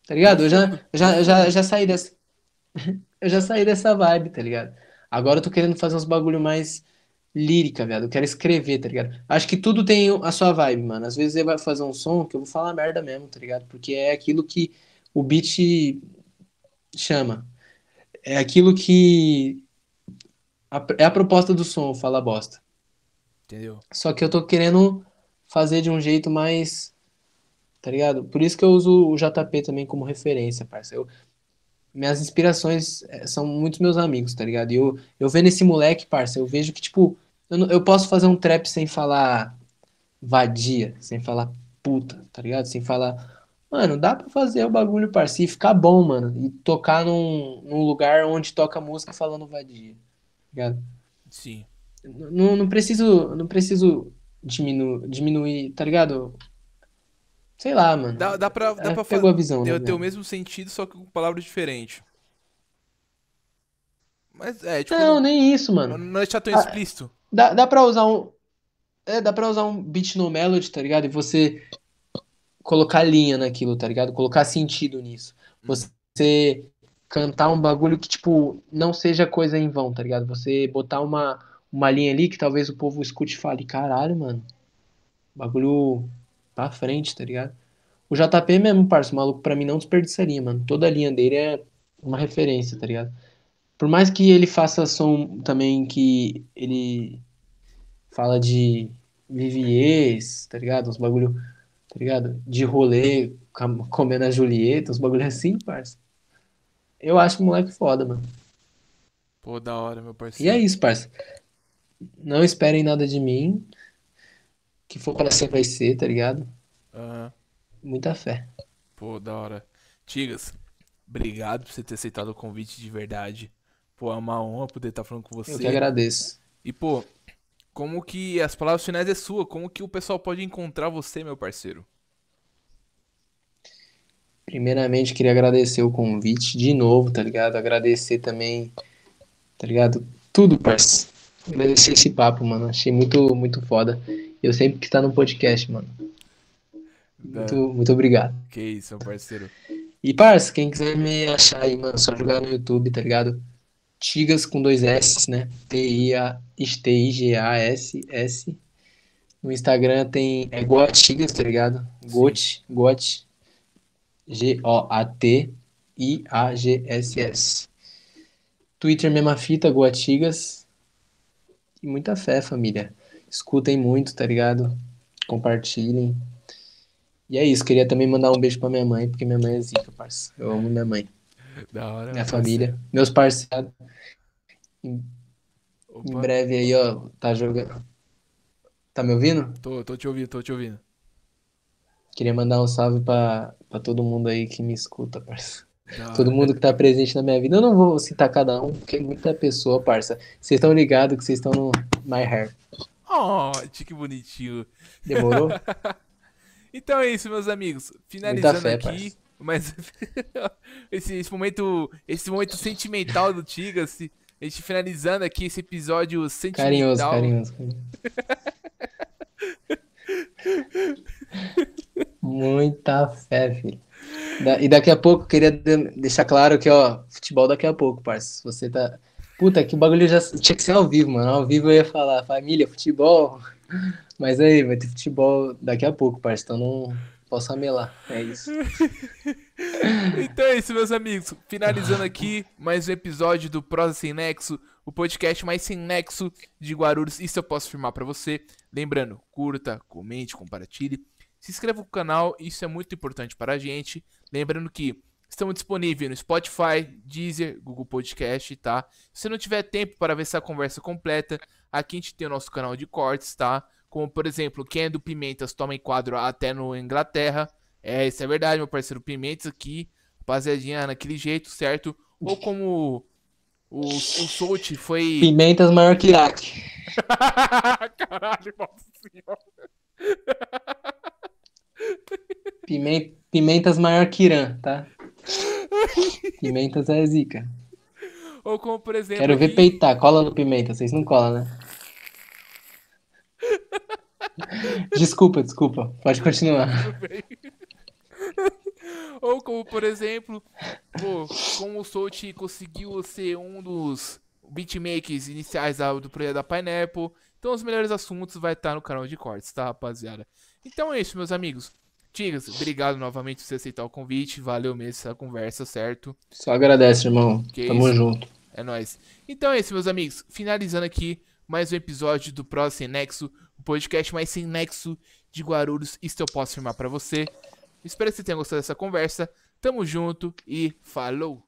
Tá ligado? Eu já, já, já, já saí dessa. eu já saí dessa vibe, tá ligado? Agora eu tô querendo fazer uns bagulho mais lírica, velho. Eu quero escrever, tá ligado? Acho que tudo tem a sua vibe, mano. Às vezes você vai fazer um som que eu vou falar merda mesmo, tá ligado? Porque é aquilo que o beat chama. É aquilo que. A, é a proposta do som, fala bosta. Entendeu? Só que eu tô querendo fazer de um jeito mais. Tá ligado? Por isso que eu uso o JP também como referência, parceiro. minhas inspirações eh, são muitos meus amigos, tá ligado? E eu, eu vendo esse moleque, parça, eu vejo que, tipo, eu, eu posso fazer um trap sem falar vadia, sem falar puta, tá ligado? Sem falar Mano, dá pra fazer o bagulho, parceiro, e ficar bom, mano. E tocar num, num lugar onde toca música falando vadia. Tá ligado? Sim. Não, não preciso. Não preciso diminu, diminuir, tá ligado? Sei lá, mano. Dá, dá pra, dá é, pra pegou a visão, né, ter o mesmo sentido, só que com palavras diferentes. Mas é, tipo. Não, não nem isso, mano. Não deixar tão ah, explícito. Dá, dá pra usar um. É, dá pra usar um beat no melody, tá ligado? E você colocar linha naquilo, tá ligado? Colocar sentido nisso. Hum. Você cantar um bagulho que, tipo, não seja coisa em vão, tá ligado? Você botar uma, uma linha ali que talvez o povo escute e fale, caralho, mano, bagulho pra frente, tá ligado? O JP mesmo, parça, o maluco pra mim não desperdiçaria, mano. Toda a linha dele é uma referência, tá ligado? Por mais que ele faça som também que ele fala de viviez tá ligado? Uns bagulho tá ligado? De rolê, comendo a Julieta, uns bagulho assim, parça. Eu acho moleque foda, mano. Pô, da hora, meu parceiro. E é isso, parça. Não esperem nada de mim. Que for pra ser, vai ser, tá ligado? Uhum. Muita fé. Pô, da hora. Tigas, obrigado por você ter aceitado o convite de verdade. Pô, é uma honra poder estar falando com você. Eu que agradeço. E, pô, como que as palavras finais é sua? Como que o pessoal pode encontrar você, meu parceiro? Primeiramente, queria agradecer o convite de novo, tá ligado? Agradecer também, tá ligado? Tudo, parceiro. Agradecer esse papo, mano. Achei muito, muito foda. Eu sempre que tá no podcast, mano. Muito, muito obrigado. Que isso, meu parceiro. E, parceiro, quem quiser me achar aí, mano, só jogar no YouTube, tá ligado? Tigas com dois S, né? T-I-A S-T-I-G-A-S-S. No Instagram tem. É Gotigas, tá ligado? Got, Got. G-O-A-T-I-A-G-S-S. Twitter, mesma fita, Gotigas. E muita fé, família. Escutem muito, tá ligado? Compartilhem. E é isso, queria também mandar um beijo pra minha mãe, porque minha mãe é zica, parceiro Eu amo minha mãe. Da hora. Minha família, meus parceiros. Opa. Em breve aí, ó, tá jogando. Tá me ouvindo? Tô, tô te ouvindo, tô te ouvindo. Queria mandar um salve pra, pra todo mundo aí que me escuta, parça. Não, todo mundo que tá presente na minha vida. Eu não vou citar cada um, porque é muita pessoa, parça. Vocês estão ligados que vocês estão no My Hair. Oh, que bonitinho. Demorou? então é isso, meus amigos. Finalizando fé, aqui. Parça. Mas esse, esse, momento, esse momento sentimental do Tigas. A gente finalizando aqui esse episódio sentimental. Carinhoso, carinhoso. carinhoso. Muita fé, filho. e daqui a pouco, queria deixar claro que, ó, futebol daqui a pouco, parça. Você tá. Puta, que bagulho já tinha que ser ao vivo, mano. Ao vivo eu ia falar família, futebol. Mas aí, vai ter futebol daqui a pouco, parça. Então não Posso amelar, é isso. então é isso, meus amigos. Finalizando aqui mais um episódio do Prosa Sem Nexo, o podcast mais sem nexo de Guarulhos. Isso eu posso firmar para você. Lembrando, curta, comente, compartilhe. Se inscreva no canal, isso é muito importante para a gente. Lembrando que estamos disponíveis no Spotify, Deezer, Google Podcast, tá? Se não tiver tempo para ver essa conversa completa, aqui a gente tem o nosso canal de cortes, tá? Como, por exemplo, quem é do Pimentas toma em quadro até no Inglaterra. É, isso é verdade, meu parceiro. Pimentas aqui, rapaziadinha, naquele jeito, certo? Ou como o, o Solt foi. Pimentas maior que Iraque. Caralho, nossa senhora. Pimentas maior que Irã, tá? Pimentas é zica. Ou como, por exemplo. Quero ver aqui... peitar. Cola no pimenta, vocês não colam, né? Desculpa, desculpa. Pode continuar. Ou como, por exemplo, pô, como o Sochi conseguiu ser um dos beatmakers iniciais do projeto da Pineapple. Então os melhores assuntos vai estar no canal de cortes, tá, rapaziada? Então é isso, meus amigos. Tigas, obrigado novamente por você aceitar o convite. Valeu mesmo essa conversa, certo? Só agradece, irmão. Que Tamo isso? junto. É nóis. Então é isso, meus amigos. Finalizando aqui mais um episódio do Pro Sem Nexo, o podcast mais sem nexo de Guarulhos. Isso eu posso filmar para você. Espero que você tenha gostado dessa conversa. Tamo junto e falou!